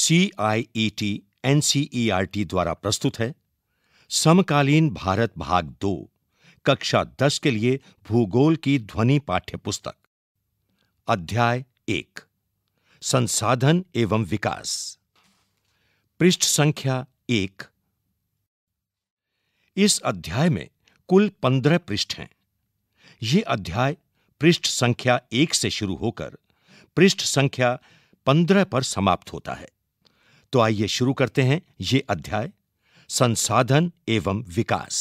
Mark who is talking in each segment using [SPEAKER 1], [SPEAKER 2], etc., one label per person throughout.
[SPEAKER 1] C I E T N C E R T द्वारा प्रस्तुत है समकालीन भारत भाग दो कक्षा दस के लिए भूगोल की ध्वनि पाठ्य पुस्तक अध्याय एक संसाधन एवं विकास पृष्ठ संख्या एक इस अध्याय में कुल पंद्रह पृष्ठ हैं ये अध्याय पृष्ठ संख्या एक से शुरू होकर पृष्ठ संख्या पंद्रह पर समाप्त होता है तो आइए शुरू करते हैं ये अध्याय संसाधन एवं विकास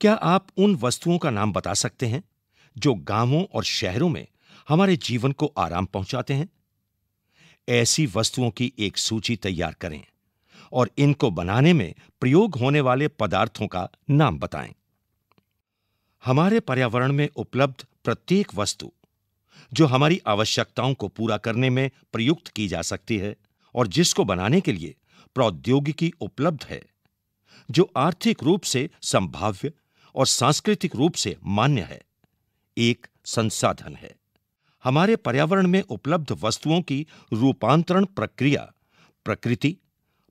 [SPEAKER 1] क्या आप उन वस्तुओं का नाम बता सकते हैं जो गांवों और शहरों में हमारे जीवन को आराम पहुंचाते हैं ऐसी वस्तुओं की एक सूची तैयार करें और इनको बनाने में प्रयोग होने वाले पदार्थों का नाम बताएं हमारे पर्यावरण में उपलब्ध प्रत्येक वस्तु जो हमारी आवश्यकताओं को पूरा करने में प्रयुक्त की जा सकती है और जिसको बनाने के लिए प्रौद्योगिकी उपलब्ध है जो आर्थिक रूप से संभाव्य और सांस्कृतिक रूप से मान्य है एक संसाधन है हमारे पर्यावरण में उपलब्ध वस्तुओं की रूपांतरण प्रक्रिया प्रकृति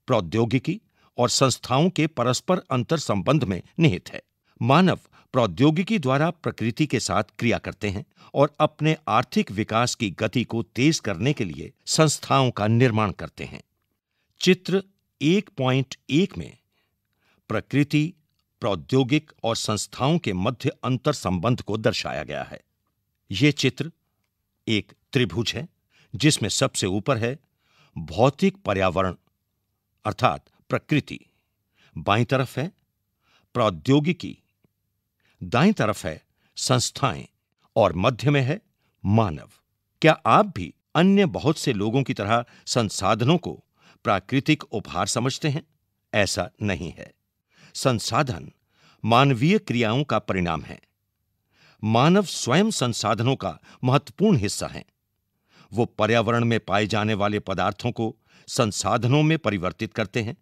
[SPEAKER 1] प्रौद्योगिकी और संस्थाओं के परस्पर अंतर संबंध में निहित है मानव प्रौद्योगिकी द्वारा प्रकृति के साथ क्रिया करते हैं और अपने आर्थिक विकास की गति को तेज करने के लिए संस्थाओं का निर्माण करते हैं चित्र 1.1 में प्रकृति प्रौद्योगिक और संस्थाओं के मध्य अंतर संबंध को दर्शाया गया है यह चित्र एक त्रिभुज है जिसमें सबसे ऊपर है भौतिक पर्यावरण अर्थात प्रकृति बाई तरफ है प्रौद्योगिकी दाएं तरफ है संस्थाएं और मध्य में है मानव क्या आप भी अन्य बहुत से लोगों की तरह संसाधनों को प्राकृतिक उपहार समझते हैं ऐसा नहीं है संसाधन मानवीय क्रियाओं का परिणाम है मानव स्वयं संसाधनों का महत्वपूर्ण हिस्सा है वो पर्यावरण में पाए जाने वाले पदार्थों को संसाधनों में परिवर्तित करते हैं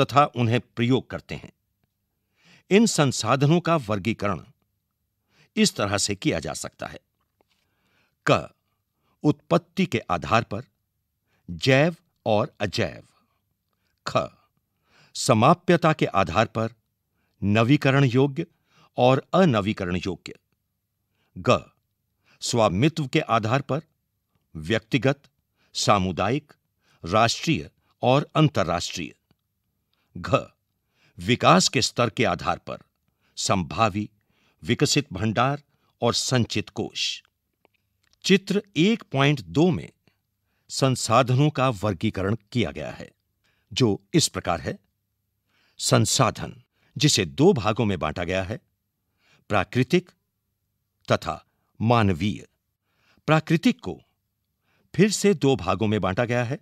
[SPEAKER 1] तथा उन्हें प्रयोग करते हैं इन संसाधनों का वर्गीकरण इस तरह से किया जा सकता है क उत्पत्ति के आधार पर जैव और अजैव ख समाप्यता के आधार पर नवीकरण योग्य और अनवीकरण योग्य ग स्वामित्व के आधार पर व्यक्तिगत सामुदायिक राष्ट्रीय और अंतर्राष्ट्रीय घ विकास के स्तर के आधार पर संभावी विकसित भंडार और संचित कोष चित्र 1.2 में संसाधनों का वर्गीकरण किया गया है जो इस प्रकार है संसाधन जिसे दो भागों में बांटा गया है प्राकृतिक तथा मानवीय प्राकृतिक को फिर से दो भागों में बांटा गया है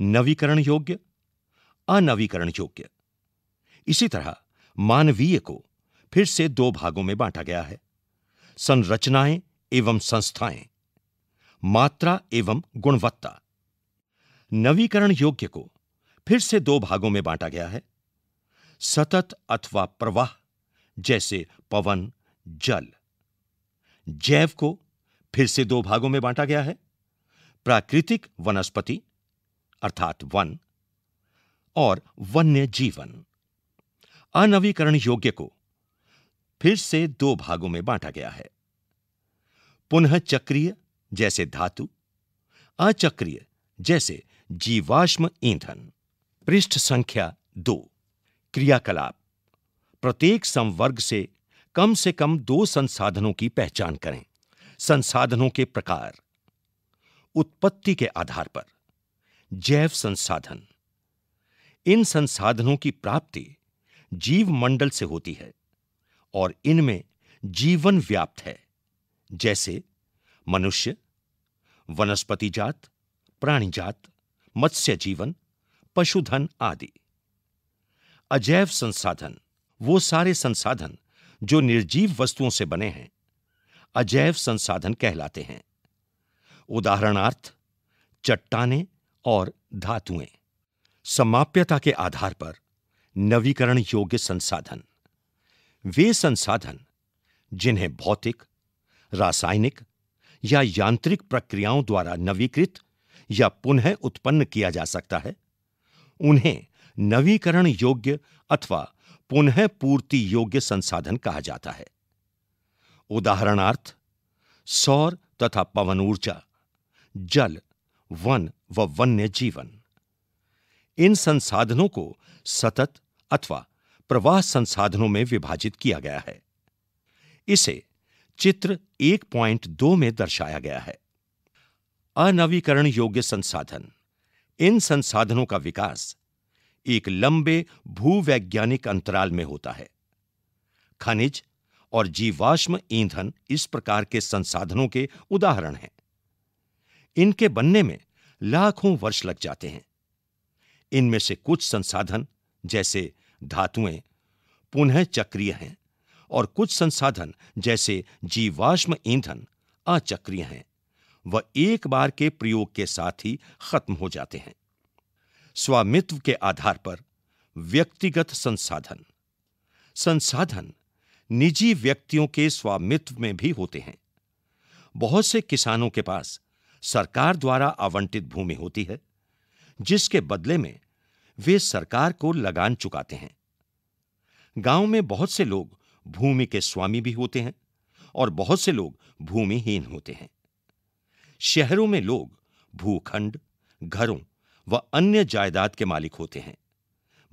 [SPEAKER 1] नवीकरण योग्य अनवीकरण योग्य इसी तरह मानवीय को फिर से दो भागों में बांटा गया है संरचनाएं एवं संस्थाएं मात्रा एवं गुणवत्ता नवीकरण योग्य को फिर से दो भागों में बांटा गया है सतत अथवा प्रवाह जैसे पवन जल जैव को फिर से दो भागों में बांटा गया है प्राकृतिक वनस्पति अर्थात वन और वन्य जीवन अनवीकरण योग्य को फिर से दो भागों में बांटा गया है पुनः चक्रिय जैसे धातु अचक्रिय जैसे जीवाश्म ईंधन पृष्ठ संख्या दो क्रियाकलाप प्रत्येक संवर्ग से कम से कम दो संसाधनों की पहचान करें संसाधनों के प्रकार उत्पत्ति के आधार पर जैव संसाधन इन संसाधनों की प्राप्ति जीव मंडल से होती है और इनमें जीवन व्याप्त है जैसे मनुष्य वनस्पति जात प्राणी जात मत्स्य जीवन पशुधन आदि अजैव संसाधन वो सारे संसाधन जो निर्जीव वस्तुओं से बने हैं अजैव संसाधन कहलाते हैं उदाहरणार्थ चट्टाने और धातुएं समाप्यता के आधार पर नवीकरण योग्य संसाधन वे संसाधन जिन्हें भौतिक रासायनिक या यांत्रिक प्रक्रियाओं द्वारा नवीकृत या पुनः उत्पन्न किया जा सकता है उन्हें नवीकरण योग्य अथवा पुनः पूर्ति योग्य संसाधन कहा जाता है उदाहरणार्थ सौर तथा पवन ऊर्जा जल वन व वन्य जीवन इन संसाधनों को सतत अथवा प्रवाह संसाधनों में विभाजित किया गया है इसे चित्र 1.2 में दर्शाया गया है अनवीकरण योग्य संसाधन इन संसाधनों का विकास एक लंबे भूवैज्ञानिक अंतराल में होता है खनिज और जीवाश्म ईंधन इस प्रकार के संसाधनों के उदाहरण हैं इनके बनने में लाखों वर्ष लग जाते हैं इनमें से कुछ संसाधन जैसे धातुएं पुनः चक्रीय हैं और कुछ संसाधन जैसे जीवाश्म ईंधन अचक्रिय हैं वह एक बार के प्रयोग के साथ ही खत्म हो जाते हैं स्वामित्व के आधार पर व्यक्तिगत संसाधन संसाधन निजी व्यक्तियों के स्वामित्व में भी होते हैं बहुत से किसानों के पास सरकार द्वारा आवंटित भूमि होती है जिसके बदले में वे सरकार को लगान चुकाते हैं गांव में बहुत से लोग भूमि के स्वामी भी होते हैं और बहुत से लोग भूमिहीन होते हैं शहरों में लोग भूखंड घरों व अन्य जायदाद के मालिक होते हैं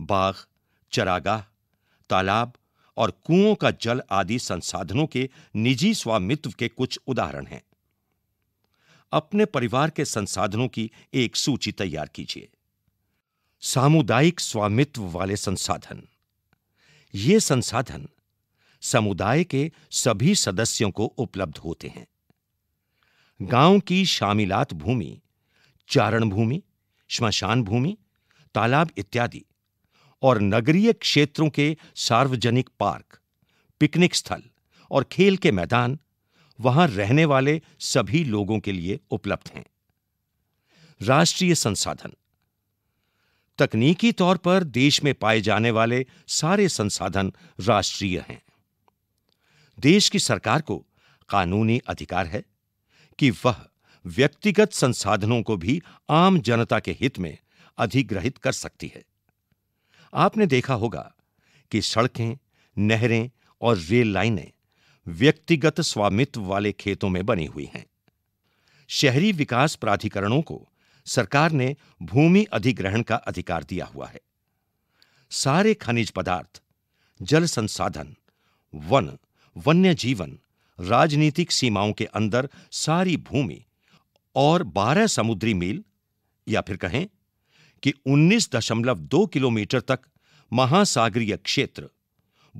[SPEAKER 1] बाघ चरागाह तालाब और कुओं का जल आदि संसाधनों के निजी स्वामित्व के कुछ उदाहरण हैं अपने परिवार के संसाधनों की एक सूची तैयार कीजिए सामुदायिक स्वामित्व वाले संसाधन ये संसाधन समुदाय के सभी सदस्यों को उपलब्ध होते हैं गांव की शामिलात भूमि चारण भूमि श्मशान भूमि तालाब इत्यादि और नगरीय क्षेत्रों के सार्वजनिक पार्क पिकनिक स्थल और खेल के मैदान वहां रहने वाले सभी लोगों के लिए उपलब्ध हैं राष्ट्रीय संसाधन तकनीकी तौर पर देश में पाए जाने वाले सारे संसाधन राष्ट्रीय हैं देश की सरकार को कानूनी अधिकार है कि वह व्यक्तिगत संसाधनों को भी आम जनता के हित में अधिग्रहित कर सकती है आपने देखा होगा कि सड़कें नहरें और रेल लाइनें व्यक्तिगत स्वामित्व वाले खेतों में बनी हुई हैं शहरी विकास प्राधिकरणों को सरकार ने भूमि अधिग्रहण का अधिकार दिया हुआ है सारे खनिज पदार्थ जल संसाधन वन वन्य जीवन राजनीतिक सीमाओं के अंदर सारी भूमि और 12 समुद्री मील या फिर कहें कि 19.2 किलोमीटर तक महासागरीय क्षेत्र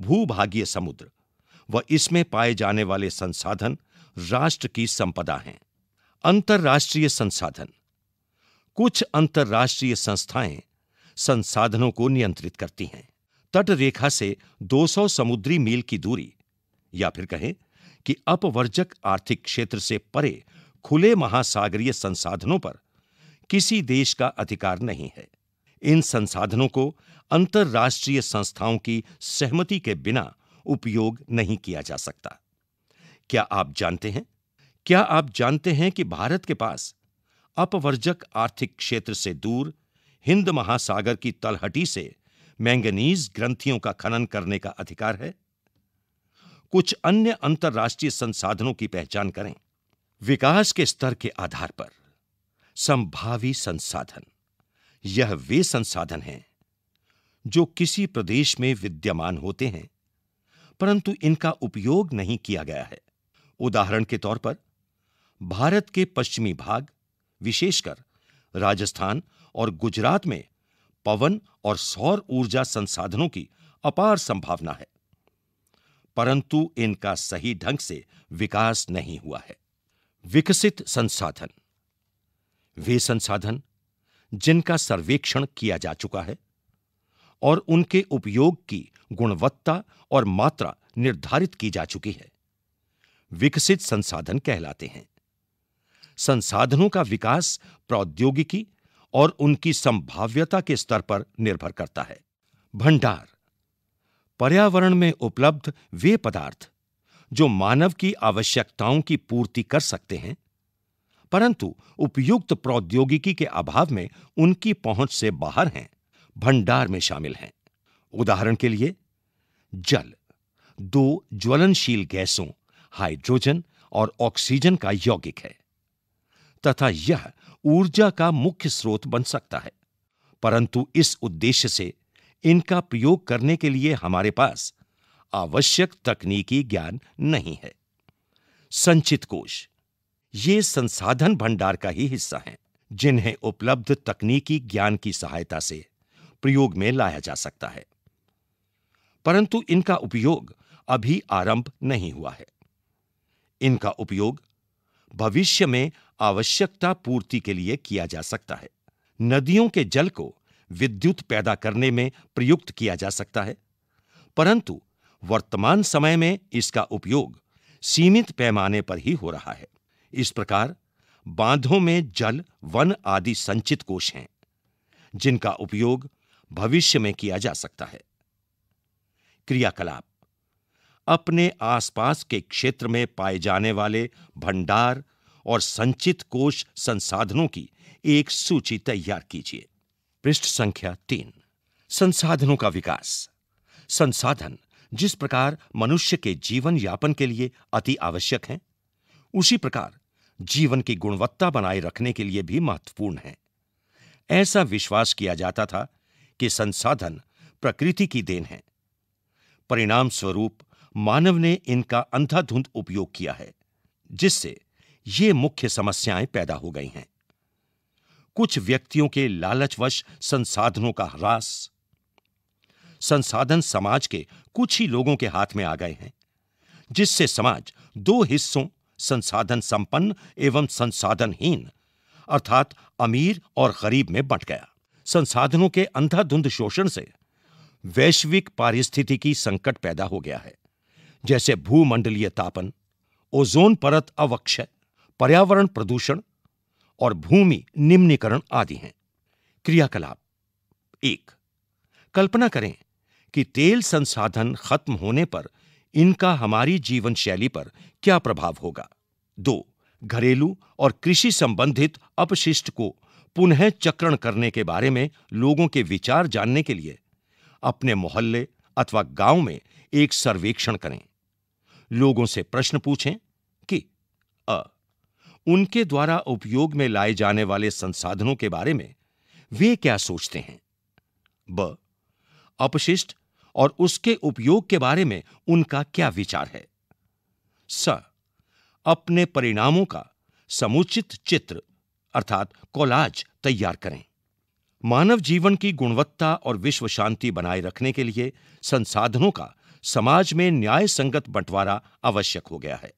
[SPEAKER 1] भूभागीय समुद्र व इसमें पाए जाने वाले संसाधन राष्ट्र की संपदा हैं अंतर्राष्ट्रीय संसाधन कुछ अंतर्राष्ट्रीय संस्थाएं संसाधनों को नियंत्रित करती हैं तट रेखा से 200 समुद्री मील की दूरी या फिर कहें कि अपवर्जक आर्थिक क्षेत्र से परे खुले महासागरीय संसाधनों पर किसी देश का अधिकार नहीं है इन संसाधनों को अंतर्राष्ट्रीय संस्थाओं की सहमति के बिना उपयोग नहीं किया जा सकता क्या आप जानते हैं क्या आप जानते हैं कि भारत के पास अपवर्जक आर्थिक क्षेत्र से दूर हिंद महासागर की तलहटी से मैंगनीज ग्रंथियों का खनन करने का अधिकार है कुछ अन्य अंतर्राष्ट्रीय संसाधनों की पहचान करें विकास के स्तर के आधार पर संभावी संसाधन यह वे संसाधन हैं जो किसी प्रदेश में विद्यमान होते हैं परंतु इनका उपयोग नहीं किया गया है उदाहरण के तौर पर भारत के पश्चिमी भाग विशेषकर राजस्थान और गुजरात में पवन और सौर ऊर्जा संसाधनों की अपार संभावना है परंतु इनका सही ढंग से विकास नहीं हुआ है विकसित संसाधन वे संसाधन जिनका सर्वेक्षण किया जा चुका है और उनके उपयोग की गुणवत्ता और मात्रा निर्धारित की जा चुकी है विकसित संसाधन कहलाते हैं संसाधनों का विकास प्रौद्योगिकी और उनकी संभाव्यता के स्तर पर निर्भर करता है भंडार पर्यावरण में उपलब्ध वे पदार्थ जो मानव की आवश्यकताओं की पूर्ति कर सकते हैं परंतु उपयुक्त प्रौद्योगिकी के अभाव में उनकी पहुंच से बाहर हैं भंडार में शामिल हैं उदाहरण के लिए जल दो ज्वलनशील गैसों हाइड्रोजन और ऑक्सीजन का यौगिक है तथा यह ऊर्जा का मुख्य स्रोत बन सकता है परंतु इस उद्देश्य से इनका प्रयोग करने के लिए हमारे पास आवश्यक तकनीकी ज्ञान नहीं है संचित कोश ये संसाधन भंडार का ही हिस्सा हैं जिन्हें उपलब्ध तकनीकी ज्ञान की सहायता से प्रयोग में लाया जा सकता है परंतु इनका उपयोग अभी आरंभ नहीं हुआ है इनका उपयोग भविष्य में आवश्यकता पूर्ति के लिए किया जा सकता है नदियों के जल को विद्युत पैदा करने में प्रयुक्त किया जा सकता है परंतु वर्तमान समय में इसका उपयोग सीमित पैमाने पर ही हो रहा है इस प्रकार बांधों में जल वन आदि संचित कोष हैं जिनका उपयोग भविष्य में किया जा सकता है क्रियाकलाप अपने आसपास के क्षेत्र में पाए जाने वाले भंडार और संचित कोष संसाधनों की एक सूची तैयार कीजिए पृष्ठ संख्या तीन संसाधनों का विकास संसाधन जिस प्रकार मनुष्य के जीवन यापन के लिए अति आवश्यक हैं उसी प्रकार जीवन की गुणवत्ता बनाए रखने के लिए भी महत्वपूर्ण है ऐसा विश्वास किया जाता था कि संसाधन प्रकृति की देन है परिणाम स्वरूप मानव ने इनका अंधाधुंध उपयोग किया है जिससे ये मुख्य समस्याएं पैदा हो गई हैं कुछ व्यक्तियों के लालचवश संसाधनों का ह्रास संसाधन समाज के कुछ ही लोगों के हाथ में आ गए हैं जिससे समाज दो हिस्सों संसाधन संपन्न एवं संसाधनहीन अर्थात अमीर और गरीब में बंट गया संसाधनों के अंधाधुंध शोषण से वैश्विक पारिस्थितिकी संकट पैदा हो गया है जैसे भूमंडलीय तापन ओजोन परत अवक्षय पर्यावरण प्रदूषण और भूमि निम्नीकरण आदि हैं क्रियाकलाप एक कल्पना करें कि तेल संसाधन खत्म होने पर इनका हमारी जीवन शैली पर क्या प्रभाव होगा दो घरेलू और कृषि संबंधित अपशिष्ट को पुनः चक्रण करने के बारे में लोगों के विचार जानने के लिए अपने मोहल्ले अथवा गांव में एक सर्वेक्षण करें लोगों से प्रश्न पूछें कि अ उनके द्वारा उपयोग में लाए जाने वाले संसाधनों के बारे में वे क्या सोचते हैं ब अपशिष्ट और उसके उपयोग के बारे में उनका क्या विचार है स अपने परिणामों का समुचित चित्र अर्थात कोलाज तैयार करें मानव जीवन की गुणवत्ता और विश्व शांति बनाए रखने के लिए संसाधनों का समाज में न्याय संगत बंटवारा आवश्यक हो गया है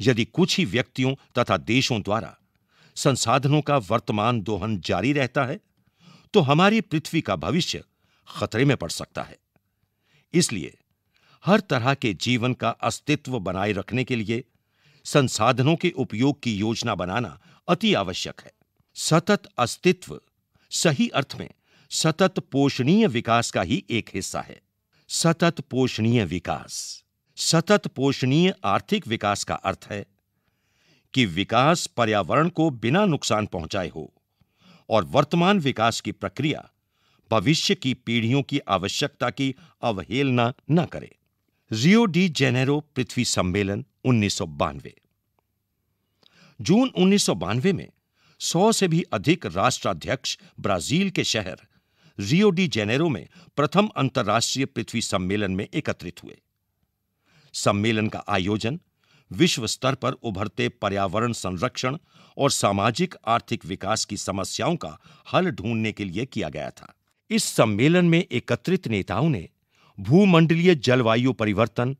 [SPEAKER 1] यदि कुछ ही व्यक्तियों तथा देशों द्वारा संसाधनों का वर्तमान दोहन जारी रहता है तो हमारी पृथ्वी का भविष्य खतरे में पड़ सकता है इसलिए हर तरह के जीवन का अस्तित्व बनाए रखने के लिए संसाधनों के उपयोग की योजना बनाना अति आवश्यक है सतत अस्तित्व सही अर्थ में सतत पोषणीय विकास का ही एक हिस्सा है सतत पोषणीय विकास सतत पोषणीय आर्थिक विकास का अर्थ है कि विकास पर्यावरण को बिना नुकसान पहुंचाए हो और वर्तमान विकास की प्रक्रिया भविष्य की पीढ़ियों की आवश्यकता की अवहेलना न करे रियो डी जेनेरो पृथ्वी सम्मेलन उन्नीस जून उन्नीस में सौ से भी अधिक राष्ट्राध्यक्ष ब्राजील के शहर रियो डी जेनेरो में प्रथम अंतर्राष्ट्रीय पृथ्वी सम्मेलन में एकत्रित हुए सम्मेलन का आयोजन विश्व स्तर पर उभरते पर्यावरण संरक्षण और सामाजिक आर्थिक विकास की समस्याओं का हल ढूंढने के लिए किया गया था इस सम्मेलन में एकत्रित नेताओं ने भूमंडलीय जलवायु परिवर्तन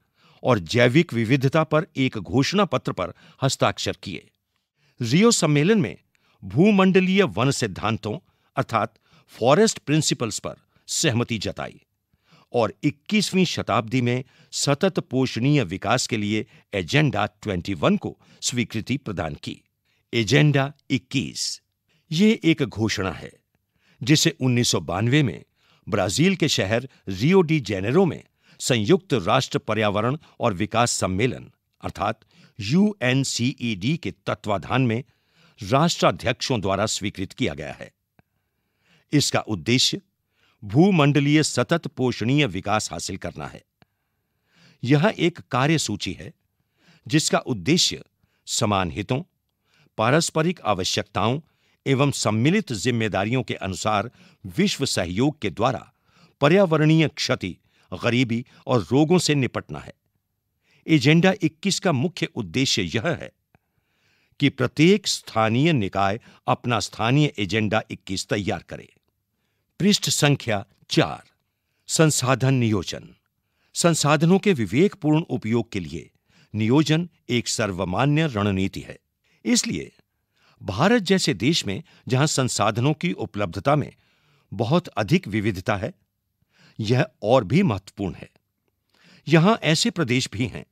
[SPEAKER 1] और जैविक विविधता पर एक घोषणा पत्र पर हस्ताक्षर किए रियो सम्मेलन में भूमंडलीय वन सिद्धांतों अर्थात फॉरेस्ट प्रिंसिपल्स पर सहमति जताई और 21वीं शताब्दी में सतत पोषणीय विकास के लिए एजेंडा 21 को स्वीकृति प्रदान की एजेंडा 21 ये एक घोषणा है जिसे उन्नीस में ब्राजील के शहर रियो डी जेनेरो में संयुक्त राष्ट्र पर्यावरण और विकास सम्मेलन अर्थात यूएनसीईडी के तत्वाधान में राष्ट्राध्यक्षों द्वारा स्वीकृत किया गया है इसका उद्देश्य भूमंडलीय सतत पोषणीय विकास हासिल करना है यह एक कार्य सूची है जिसका उद्देश्य समान हितों पारस्परिक आवश्यकताओं एवं सम्मिलित जिम्मेदारियों के अनुसार विश्व सहयोग के द्वारा पर्यावरणीय क्षति गरीबी और रोगों से निपटना है एजेंडा 21 का मुख्य उद्देश्य यह है कि प्रत्येक स्थानीय निकाय अपना स्थानीय एजेंडा 21 तैयार करे पृष्ठ संख्या चार संसाधन नियोजन संसाधनों के विवेकपूर्ण उपयोग के लिए नियोजन एक सर्वमान्य रणनीति है इसलिए भारत जैसे देश में जहां संसाधनों की उपलब्धता में बहुत अधिक विविधता है यह और भी महत्वपूर्ण है यहां ऐसे प्रदेश भी हैं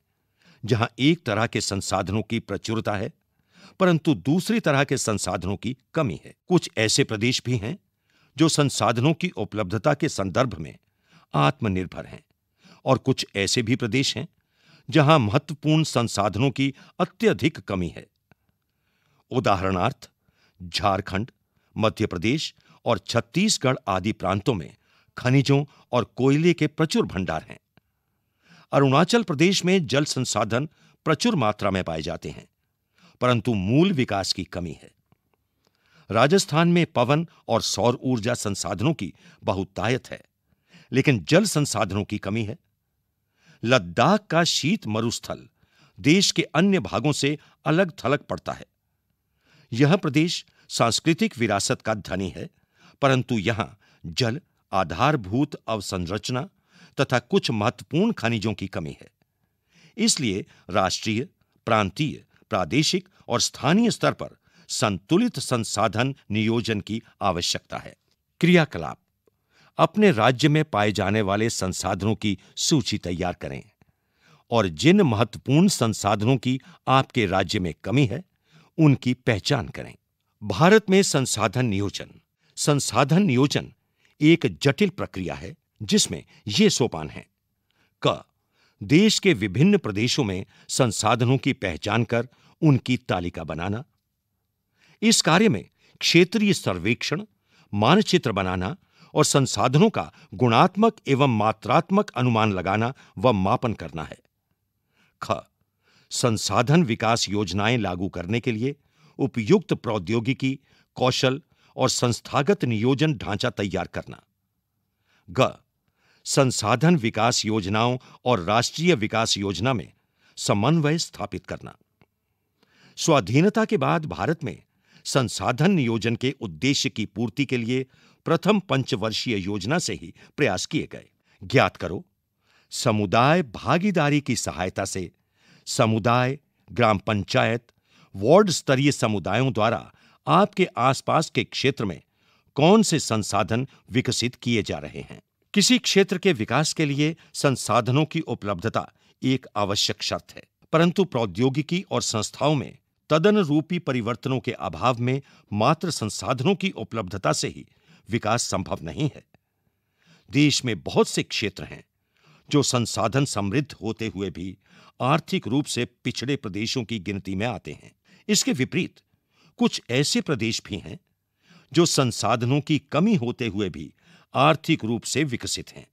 [SPEAKER 1] जहां एक तरह के संसाधनों की प्रचुरता है परंतु दूसरी तरह के संसाधनों की कमी है कुछ ऐसे प्रदेश भी हैं जो संसाधनों की उपलब्धता के संदर्भ में आत्मनिर्भर हैं और कुछ ऐसे भी प्रदेश हैं जहां महत्वपूर्ण संसाधनों की अत्यधिक कमी है उदाहरणार्थ झारखंड मध्य प्रदेश और छत्तीसगढ़ आदि प्रांतों में खनिजों और कोयले के प्रचुर भंडार हैं अरुणाचल प्रदेश में जल संसाधन प्रचुर मात्रा में पाए जाते हैं परंतु मूल विकास की कमी है राजस्थान में पवन और सौर ऊर्जा संसाधनों की बहुतायत है लेकिन जल संसाधनों की कमी है लद्दाख का शीत मरुस्थल देश के अन्य भागों से अलग थलग पड़ता है यह प्रदेश सांस्कृतिक विरासत का धनी है परंतु यहां जल आधारभूत अवसंरचना तथा कुछ महत्वपूर्ण खनिजों की कमी है इसलिए राष्ट्रीय प्रांतीय प्रादेशिक और स्थानीय स्तर पर संतुलित संसाधन नियोजन की आवश्यकता है क्रियाकलाप अपने राज्य में पाए जाने वाले संसाधनों की सूची तैयार करें और जिन महत्वपूर्ण संसाधनों की आपके राज्य में कमी है उनकी पहचान करें भारत में संसाधन नियोजन संसाधन नियोजन एक जटिल प्रक्रिया है जिसमें ये सोपान है क देश के विभिन्न प्रदेशों में संसाधनों की पहचान कर उनकी तालिका बनाना इस कार्य में क्षेत्रीय सर्वेक्षण मानचित्र बनाना और संसाधनों का गुणात्मक एवं मात्रात्मक अनुमान लगाना व मापन करना है ख संसाधन विकास योजनाएं लागू करने के लिए उपयुक्त प्रौद्योगिकी कौशल और संस्थागत नियोजन ढांचा तैयार करना ग संसाधन विकास योजनाओं और राष्ट्रीय विकास योजना में समन्वय स्थापित करना स्वाधीनता के बाद भारत में संसाधन नियोजन के उद्देश्य की पूर्ति के लिए प्रथम पंचवर्षीय योजना से ही प्रयास किए गए ज्ञात करो समुदाय भागीदारी की सहायता से समुदाय ग्राम पंचायत वार्ड स्तरीय समुदायों द्वारा आपके आसपास के क्षेत्र में कौन से संसाधन विकसित किए जा रहे हैं किसी क्षेत्र के विकास के लिए संसाधनों की उपलब्धता एक आवश्यक शर्त है परंतु प्रौद्योगिकी और संस्थाओं में सदन रूपी परिवर्तनों के अभाव में मात्र संसाधनों की उपलब्धता से ही विकास संभव नहीं है देश में बहुत से क्षेत्र हैं जो संसाधन समृद्ध होते हुए भी आर्थिक रूप से पिछड़े प्रदेशों की गिनती में आते हैं इसके विपरीत कुछ ऐसे प्रदेश भी हैं जो संसाधनों की कमी होते हुए भी आर्थिक रूप से विकसित हैं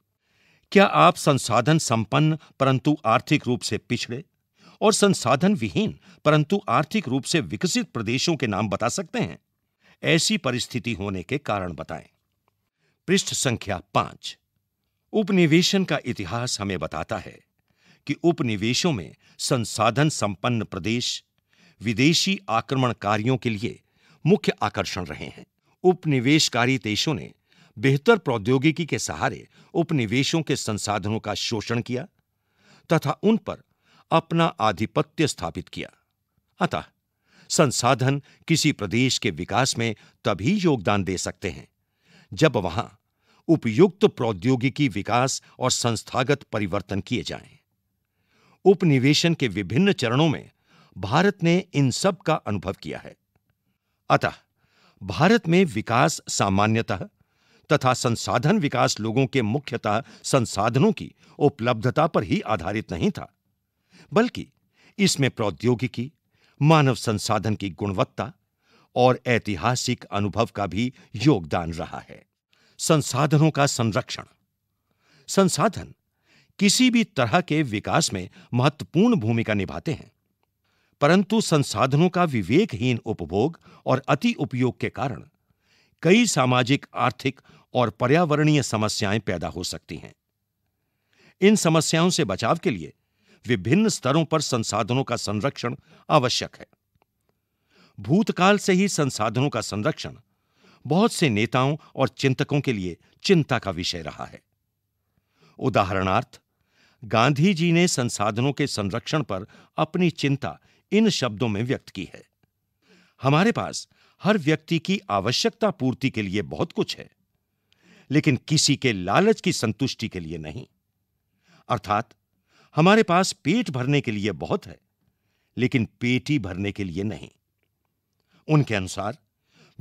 [SPEAKER 1] क्या आप संसाधन संपन्न परंतु आर्थिक रूप से पिछड़े और संसाधन विहीन परंतु आर्थिक रूप से विकसित प्रदेशों के नाम बता सकते हैं ऐसी परिस्थिति होने के कारण बताएं पृष्ठ संख्या पांच उपनिवेशन का इतिहास हमें बताता है कि उपनिवेशों में संसाधन संपन्न प्रदेश विदेशी आक्रमणकारियों के लिए मुख्य आकर्षण रहे हैं उपनिवेशकारी देशों ने बेहतर प्रौद्योगिकी के सहारे उपनिवेशों के संसाधनों का शोषण किया तथा उन पर अपना आधिपत्य स्थापित किया अतः संसाधन किसी प्रदेश के विकास में तभी योगदान दे सकते हैं जब वहां उपयुक्त प्रौद्योगिकी विकास और संस्थागत परिवर्तन किए जाएं। उपनिवेशन के विभिन्न चरणों में भारत ने इन सब का अनुभव किया है अतः भारत में विकास सामान्यतः तथा संसाधन विकास लोगों के मुख्यतः संसाधनों की उपलब्धता पर ही आधारित नहीं था बल्कि इसमें प्रौद्योगिकी मानव संसाधन की गुणवत्ता और ऐतिहासिक अनुभव का भी योगदान रहा है संसाधनों का संरक्षण संसाधन किसी भी तरह के विकास में महत्वपूर्ण भूमिका निभाते हैं परंतु संसाधनों का विवेकहीन उपभोग और अति उपयोग के कारण कई सामाजिक आर्थिक और पर्यावरणीय समस्याएं पैदा हो सकती हैं इन समस्याओं से बचाव के लिए विभिन्न स्तरों पर संसाधनों का संरक्षण आवश्यक है भूतकाल से ही संसाधनों का संरक्षण बहुत से नेताओं और चिंतकों के लिए चिंता का विषय रहा है उदाहरणार्थ गांधी जी ने संसाधनों के संरक्षण पर अपनी चिंता इन शब्दों में व्यक्त की है हमारे पास हर व्यक्ति की आवश्यकता पूर्ति के लिए बहुत कुछ है लेकिन किसी के लालच की संतुष्टि के लिए नहीं अर्थात हमारे पास पेट भरने के लिए बहुत है लेकिन पेटी भरने के लिए नहीं उनके अनुसार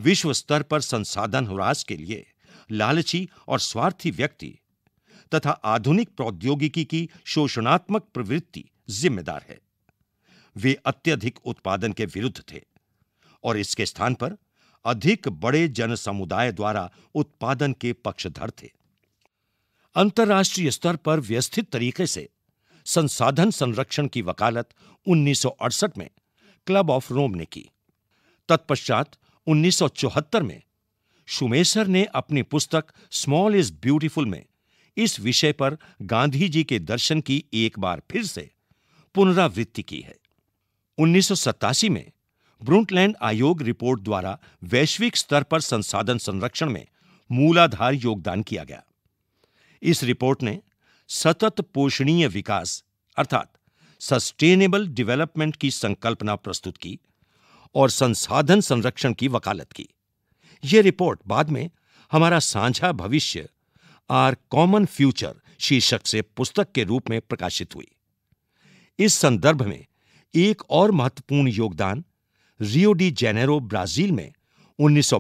[SPEAKER 1] विश्व स्तर पर संसाधन ह्रास के लिए लालची और स्वार्थी व्यक्ति तथा आधुनिक प्रौद्योगिकी की शोषणात्मक प्रवृत्ति जिम्मेदार है वे अत्यधिक उत्पादन के विरुद्ध थे और इसके स्थान पर अधिक बड़े जनसमुदाय द्वारा उत्पादन के पक्षधर थे अंतर्राष्ट्रीय स्तर पर व्यवस्थित तरीके से संसाधन संरक्षण की वकालत 1968 में क्लब ऑफ रोम ने की तत्पश्चात 1974 में शुमेसर ने अपनी पुस्तक स्मॉल इज ब्यूटीफुल में इस विषय पर गांधी जी के दर्शन की एक बार फिर से पुनरावृत्ति की है उन्नीस में ब्रूंटलैंड आयोग रिपोर्ट द्वारा वैश्विक स्तर पर संसाधन संरक्षण में मूलाधार योगदान किया गया इस रिपोर्ट ने सतत पोषणीय विकास अर्थात सस्टेनेबल डेवलपमेंट की संकल्पना प्रस्तुत की और संसाधन संरक्षण की वकालत की यह रिपोर्ट बाद में हमारा साझा भविष्य आर कॉमन फ्यूचर शीर्षक से पुस्तक के रूप में प्रकाशित हुई इस संदर्भ में एक और महत्वपूर्ण योगदान रियो डी जेनेरो ब्राजील में उन्नीस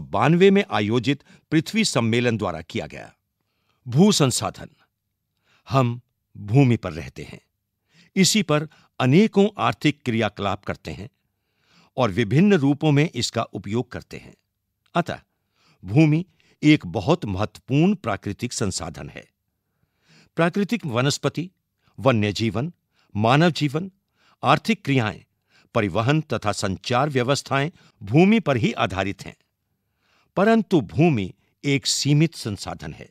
[SPEAKER 1] में आयोजित पृथ्वी सम्मेलन द्वारा किया गया भू संसाधन हम भूमि पर रहते हैं इसी पर अनेकों आर्थिक क्रियाकलाप करते हैं और विभिन्न रूपों में इसका उपयोग करते हैं अतः भूमि एक बहुत महत्वपूर्ण प्राकृतिक संसाधन है प्राकृतिक वनस्पति वन्य जीवन मानव जीवन आर्थिक क्रियाएं परिवहन तथा संचार व्यवस्थाएं भूमि पर ही आधारित हैं परंतु भूमि एक सीमित संसाधन है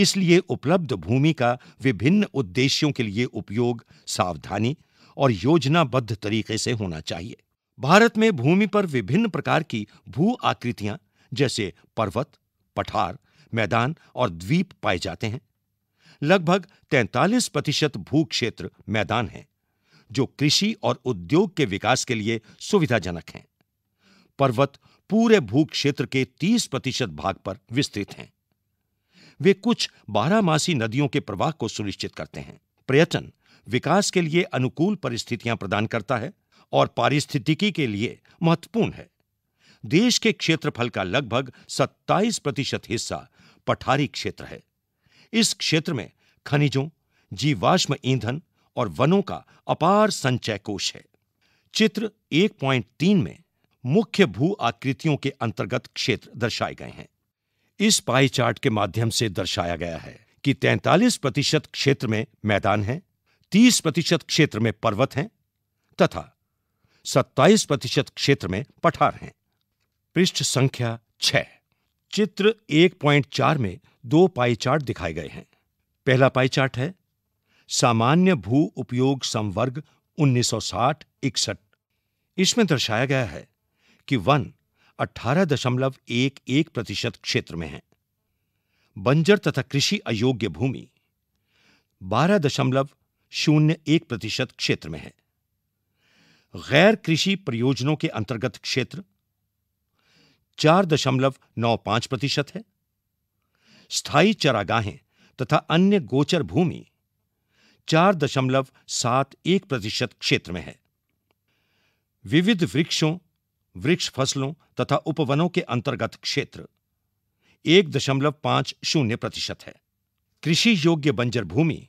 [SPEAKER 1] इसलिए उपलब्ध भूमि का विभिन्न उद्देश्यों के लिए उपयोग सावधानी और योजनाबद्ध तरीके से होना चाहिए भारत में भूमि पर विभिन्न प्रकार की भू आकृतियां जैसे पर्वत पठार मैदान और द्वीप पाए जाते हैं लगभग 43 प्रतिशत भू क्षेत्र मैदान हैं जो कृषि और उद्योग के विकास के लिए सुविधाजनक हैं पर्वत पूरे भू क्षेत्र के 30 प्रतिशत भाग पर विस्तृत हैं वे कुछ बारहमासी नदियों के प्रवाह को सुनिश्चित करते हैं पर्यटन विकास के लिए अनुकूल परिस्थितियां प्रदान करता है और पारिस्थितिकी के लिए महत्वपूर्ण है देश के क्षेत्रफल का लगभग 27 प्रतिशत हिस्सा पठारी क्षेत्र है इस क्षेत्र में खनिजों जीवाश्म ईंधन और वनों का अपार संचय कोष है चित्र 1.3 में मुख्य भू आकृतियों के अंतर्गत क्षेत्र दर्शाए गए हैं इस पाई चार्ट के माध्यम से दर्शाया गया है कि 43 प्रतिशत क्षेत्र में मैदान है 30 प्रतिशत क्षेत्र में पर्वत हैं तथा 27 प्रतिशत क्षेत्र में पठार हैं पृष्ठ संख्या छह चित्र 1.4 में दो पाई चार्ट दिखाए गए हैं पहला पाई चार्ट है सामान्य भू उपयोग संवर्ग 1960-61 इसमें दर्शाया गया है कि वन 18.11 प्रतिशत क्षेत्र में है बंजर तथा कृषि अयोग्य भूमि 12.01 प्रतिशत क्षेत्र में है गैर कृषि परियोजनों के अंतर्गत क्षेत्र 4.95 प्रतिशत है स्थायी चरागाहें तथा अन्य गोचर भूमि 4.71 प्रतिशत क्षेत्र में है विविध वृक्षों वृक्ष फसलों तथा उपवनों के अंतर्गत क्षेत्र एक दशमलव पांच शून्य प्रतिशत है कृषि योग्य बंजर भूमि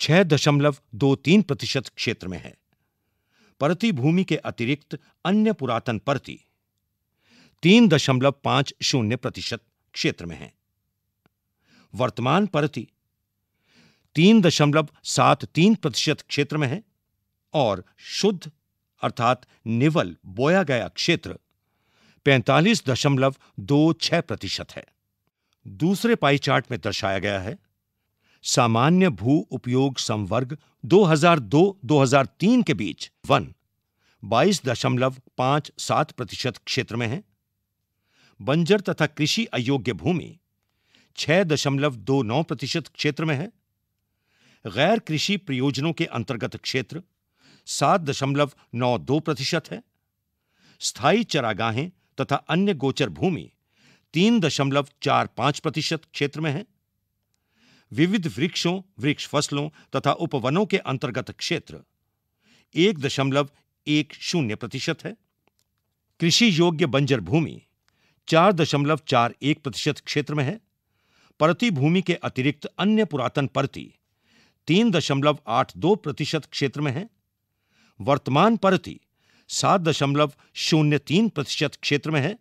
[SPEAKER 1] छह दशमलव दो तीन प्रतिशत क्षेत्र में है परती भूमि के अतिरिक्त अन्य पुरातन परती तीन दशमलव पांच शून्य प्रतिशत क्षेत्र में है वर्तमान परती तीन दशमलव सात तीन प्रतिशत क्षेत्र में है और शुद्ध अर्थात निवल बोया गया क्षेत्र पैंतालीस दशमलव दो छह प्रतिशत है दूसरे पाई चार्ट में दर्शाया गया है सामान्य भू उपयोग संवर्ग 2002-2003 के बीच वन बाईस दशमलव पांच सात प्रतिशत क्षेत्र में है बंजर तथा कृषि अयोग्य भूमि छह दशमलव दो नौ प्रतिशत क्षेत्र में है गैर कृषि प्रयोजनों के अंतर्गत क्षेत्र सात दशमलव नौ दो प्रतिशत है स्थायी चरागाहें तथा अन्य गोचर भूमि तीन दशमलव चार पांच प्रतिशत क्षेत्र में है विविध वृक्षों वृक्ष फसलों तथा उपवनों के अंतर्गत क्षेत्र एक दशमलव एक शून्य प्रतिशत है कृषि योग्य बंजर भूमि चार दशमलव चार एक प्रतिशत क्षेत्र में है प्रति भूमि के अतिरिक्त अन्य पुरातन परती तीन दशमलव आठ दो प्रतिशत क्षेत्र में है वर्तमान परति सात दशमलव शून्य तीन प्रतिशत क्षेत्र में है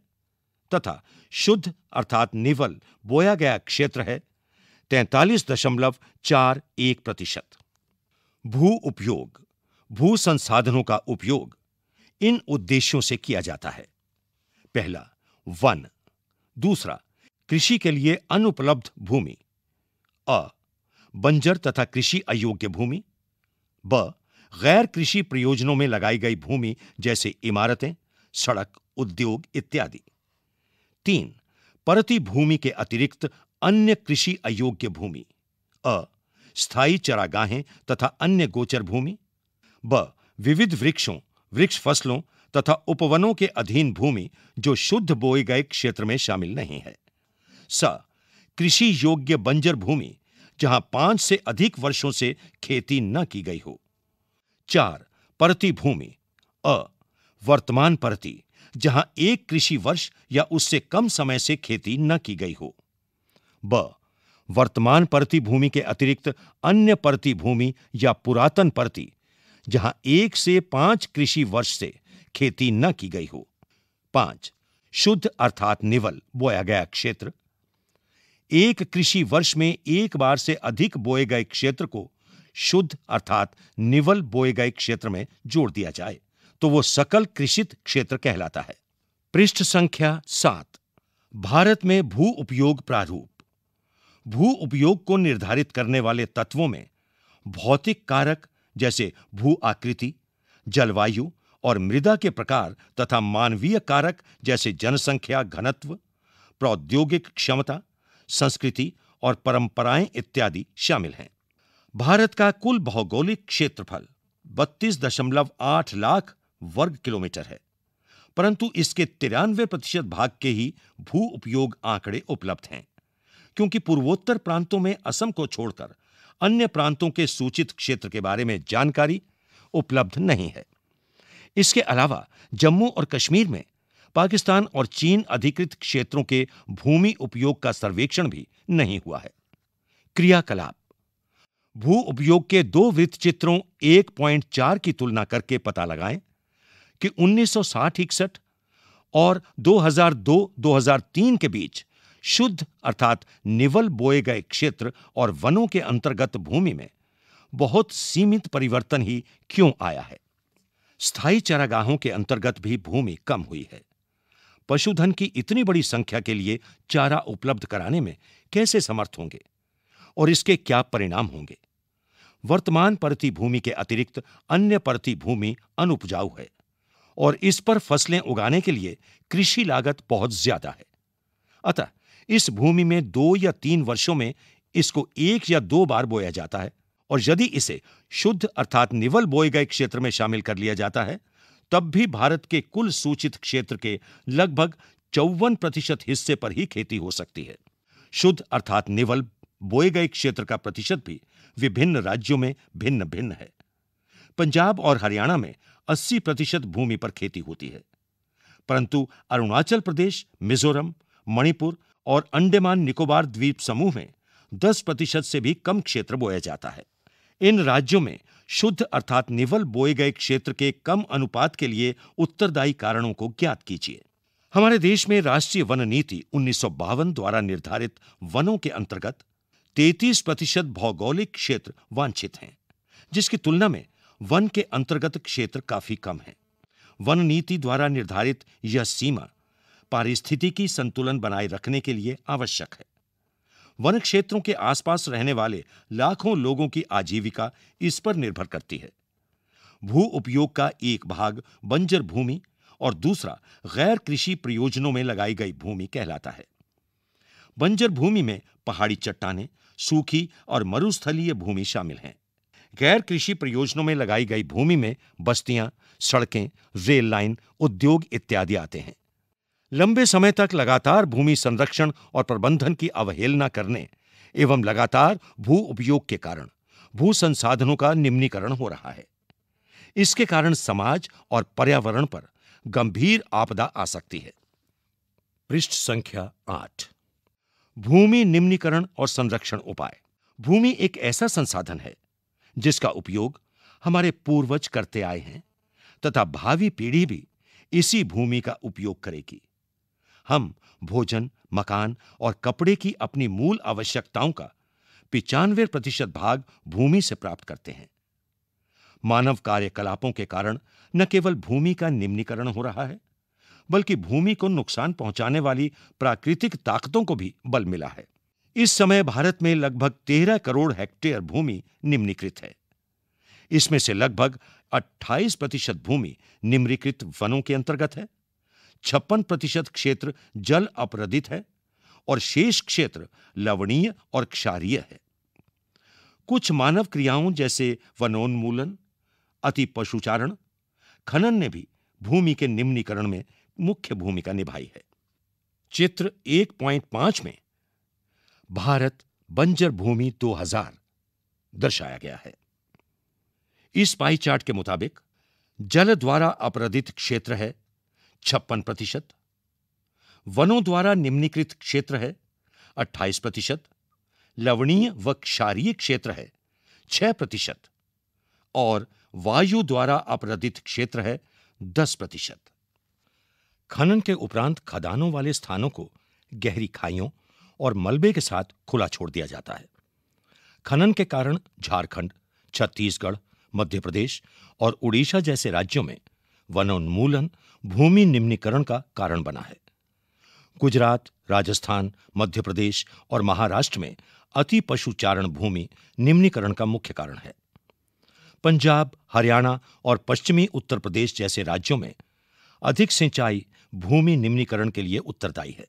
[SPEAKER 1] तथा शुद्ध अर्थात निवल बोया गया क्षेत्र है तैतालीस दशमलव चार एक प्रतिशत भू उपयोग भू संसाधनों का उपयोग इन उद्देश्यों से किया जाता है पहला वन दूसरा कृषि के लिए अनुपलब्ध भूमि अ बंजर तथा कृषि अयोग्य भूमि ब गैर कृषि प्रयोजनों में लगाई गई भूमि जैसे इमारतें सड़क उद्योग इत्यादि तीन परती भूमि के अतिरिक्त अन्य कृषि अयोग्य भूमि अ स्थायी चरागाहें तथा अन्य गोचर भूमि ब विविध वृक्षों वृक्ष फसलों तथा उपवनों के अधीन भूमि जो शुद्ध बोए गए क्षेत्र में शामिल नहीं है स कृषि योग्य बंजर भूमि जहां पांच से अधिक वर्षों से खेती न की गई हो चार परती भूमि अ वर्तमान परती जहां एक कृषि वर्ष या उससे कम समय से खेती न की गई हो ब वर्तमान परती भूमि के अतिरिक्त अन्य परती भूमि या पुरातन परती जहां एक से पांच कृषि वर्ष से खेती न की गई हो पांच शुद्ध अर्थात निवल बोया गया क्षेत्र एक कृषि वर्ष में एक बार से अधिक बोए गए क्षेत्र को शुद्ध अर्थात निवल बोए गए क्षेत्र में जोड़ दिया जाए तो वो सकल कृषित क्षेत्र कहलाता है पृष्ठ संख्या सात भारत में भू उपयोग प्रारूप भू उपयोग को निर्धारित करने वाले तत्वों में भौतिक कारक जैसे भू आकृति जलवायु और मृदा के प्रकार तथा मानवीय कारक जैसे जनसंख्या घनत्व प्रौद्योगिक क्षमता संस्कृति और परंपराएं इत्यादि शामिल हैं भारत का कुल भौगोलिक क्षेत्रफल 32.8 लाख वर्ग किलोमीटर है परंतु इसके तिरानवे प्रतिशत भाग के ही भू उपयोग आंकड़े उपलब्ध हैं क्योंकि पूर्वोत्तर प्रांतों में असम को छोड़कर अन्य प्रांतों के सूचित क्षेत्र के बारे में जानकारी उपलब्ध नहीं है इसके अलावा जम्मू और कश्मीर में पाकिस्तान और चीन अधिकृत क्षेत्रों के भूमि उपयोग का सर्वेक्षण भी नहीं हुआ है क्रियाकलाप भू उपयोग के दो वृत्त चित्रों एक चार की तुलना करके पता लगाएं कि 1960 इकसठ और 2002-2003 के बीच शुद्ध अर्थात निवल बोए गए क्षेत्र और वनों के अंतर्गत भूमि में बहुत सीमित परिवर्तन ही क्यों आया है स्थायी चरागाहों के अंतर्गत भी भूमि कम हुई है पशुधन की इतनी बड़ी संख्या के लिए चारा उपलब्ध कराने में कैसे समर्थ होंगे और इसके क्या परिणाम होंगे वर्तमान परती भूमि के अतिरिक्त अन्य परती भूमि अनुपजाऊ है और इस पर फसलें उगाने के लिए कृषि लागत बहुत ज्यादा है अतः इस भूमि में दो या तीन वर्षों में इसको एक या दो बार बोया जाता है और यदि इसे शुद्ध अर्थात निवल बोए गए क्षेत्र में शामिल कर लिया जाता है तब भी भारत के कुल सूचित क्षेत्र के लगभग चौवन प्रतिशत हिस्से पर ही खेती हो सकती है शुद्ध अर्थात निवल बोए गए क्षेत्र का प्रतिशत भी विभिन्न राज्यों में भिन्न भिन्न है पंजाब और हरियाणा में 80 प्रतिशत भूमि पर खेती होती है परंतु अरुणाचल प्रदेश मिजोरम मणिपुर और अंडेमान निकोबार द्वीप समूह में 10 प्रतिशत से भी कम क्षेत्र बोया जाता है इन राज्यों में शुद्ध अर्थात निवल बोए गए क्षेत्र के कम अनुपात के लिए उत्तरदायी कारणों को ज्ञात कीजिए हमारे देश में राष्ट्रीय वन नीति उन्नीस द्वारा निर्धारित वनों के अंतर्गत तैतीस प्रतिशत भौगोलिक क्षेत्र वांछित हैं जिसकी तुलना में वन के अंतर्गत क्षेत्र काफी कम है वन नीति द्वारा निर्धारित यह सीमा पारिस्थितिकी संतुलन बनाए रखने के लिए आवश्यक है वन क्षेत्रों के आसपास रहने वाले लाखों लोगों की आजीविका इस पर निर्भर करती है भू उपयोग का एक भाग बंजर भूमि और दूसरा गैर कृषि प्रयोजनों में लगाई गई भूमि कहलाता है बंजर भूमि में पहाड़ी चट्टाने सूखी और मरुस्थलीय भूमि शामिल हैं गैर कृषि परियोजनाओं में लगाई गई भूमि में बस्तियां सड़कें रेल लाइन उद्योग इत्यादि आते हैं लंबे समय तक लगातार भूमि संरक्षण और प्रबंधन की अवहेलना करने एवं लगातार भू उपयोग के कारण भू संसाधनों का निम्नीकरण हो रहा है इसके कारण समाज और पर्यावरण पर गंभीर आपदा आ सकती है पृष्ठ संख्या आठ भूमि निम्नीकरण और संरक्षण उपाय भूमि एक ऐसा संसाधन है जिसका उपयोग हमारे पूर्वज करते आए हैं तथा भावी पीढ़ी भी इसी भूमि का उपयोग करेगी हम भोजन मकान और कपड़े की अपनी मूल आवश्यकताओं का पिचानवे प्रतिशत भाग भूमि से प्राप्त करते हैं मानव कार्यकलापों के कारण न केवल भूमि का निम्नीकरण हो रहा है बल्कि भूमि को नुकसान पहुंचाने वाली प्राकृतिक ताकतों को भी बल मिला है इस समय भारत में लगभग तेरह करोड़ हेक्टेयर भूमि निम्नीकृत है इसमें से लगभग 28 प्रतिशत भूमि निम्नीकृत वनों के अंतर्गत है छप्पन प्रतिशत क्षेत्र जल अपरदित है और शेष क्षेत्र लवणीय और क्षारीय है कुछ मानव क्रियाओं जैसे वनोन्मूलन अति पशुचारण खनन ने भी भूमि के निम्नीकरण में मुख्य भूमिका निभाई है चित्र 1.5 में भारत बंजर भूमि 2000 दर्शाया गया है इस पाई चार्ट के मुताबिक जल द्वारा अपराधित क्षेत्र है छप्पन प्रतिशत वनों द्वारा निम्नीकृत क्षेत्र है 28 प्रतिशत लवणीय व क्षारीय क्षेत्र है 6 प्रतिशत और वायु द्वारा अपराधित क्षेत्र है 10 प्रतिशत खनन के उपरांत खदानों वाले स्थानों को गहरी खाइयों और मलबे के साथ खुला छोड़ दिया जाता है खनन के कारण झारखंड छत्तीसगढ़ मध्य प्रदेश और उड़ीसा जैसे राज्यों में वनोन्मूलन भूमि निम्नीकरण का कारण बना है गुजरात राजस्थान मध्य प्रदेश और महाराष्ट्र में अति पशुचारण भूमि निम्नीकरण का मुख्य कारण है पंजाब हरियाणा और पश्चिमी उत्तर प्रदेश जैसे राज्यों में अधिक सिंचाई भूमि निम्नीकरण के लिए उत्तरदायी है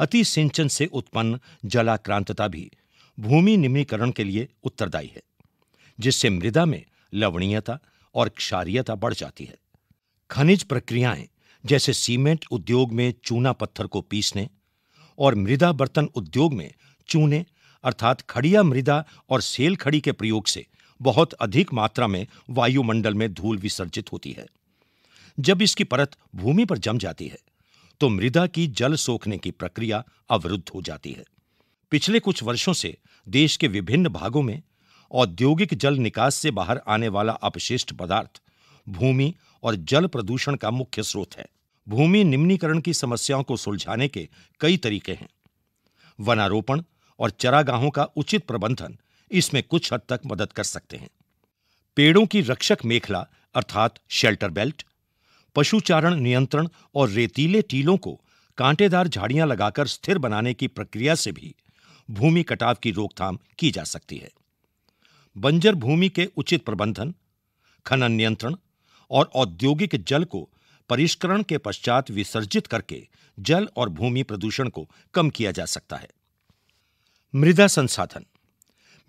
[SPEAKER 1] अति सिंचन से उत्पन्न जलाक्रांतता भी भूमि निम्नीकरण के लिए उत्तरदायी है जिससे मृदा में लवणीयता और क्षारीयता बढ़ जाती है खनिज प्रक्रियाएं जैसे सीमेंट उद्योग में चूना पत्थर को पीसने और मृदा बर्तन उद्योग में चूने अर्थात खड़िया मृदा और सेल खड़ी के प्रयोग से बहुत अधिक मात्रा में वायुमंडल में धूल विसर्जित होती है जब इसकी परत भूमि पर जम जाती है तो मृदा की जल सोखने की प्रक्रिया अवरुद्ध हो जाती है पिछले कुछ वर्षों से देश के विभिन्न भागों में औद्योगिक जल निकास से बाहर आने वाला अपशिष्ट पदार्थ भूमि और जल प्रदूषण का मुख्य स्रोत है भूमि निम्नीकरण की समस्याओं को सुलझाने के कई तरीके हैं वनारोपण और चरागाहों का उचित प्रबंधन इसमें कुछ हद तक मदद कर सकते हैं पेड़ों की रक्षक मेखला अर्थात शेल्टर बेल्ट पशुचारण नियंत्रण और रेतीले टीलों को कांटेदार झाड़ियां लगाकर स्थिर बनाने की प्रक्रिया से भी भूमि कटाव की रोकथाम की जा सकती है बंजर भूमि के उचित प्रबंधन खनन नियंत्रण और औद्योगिक जल को परिष्करण के पश्चात विसर्जित करके जल और भूमि प्रदूषण को कम किया जा सकता है मृदा संसाधन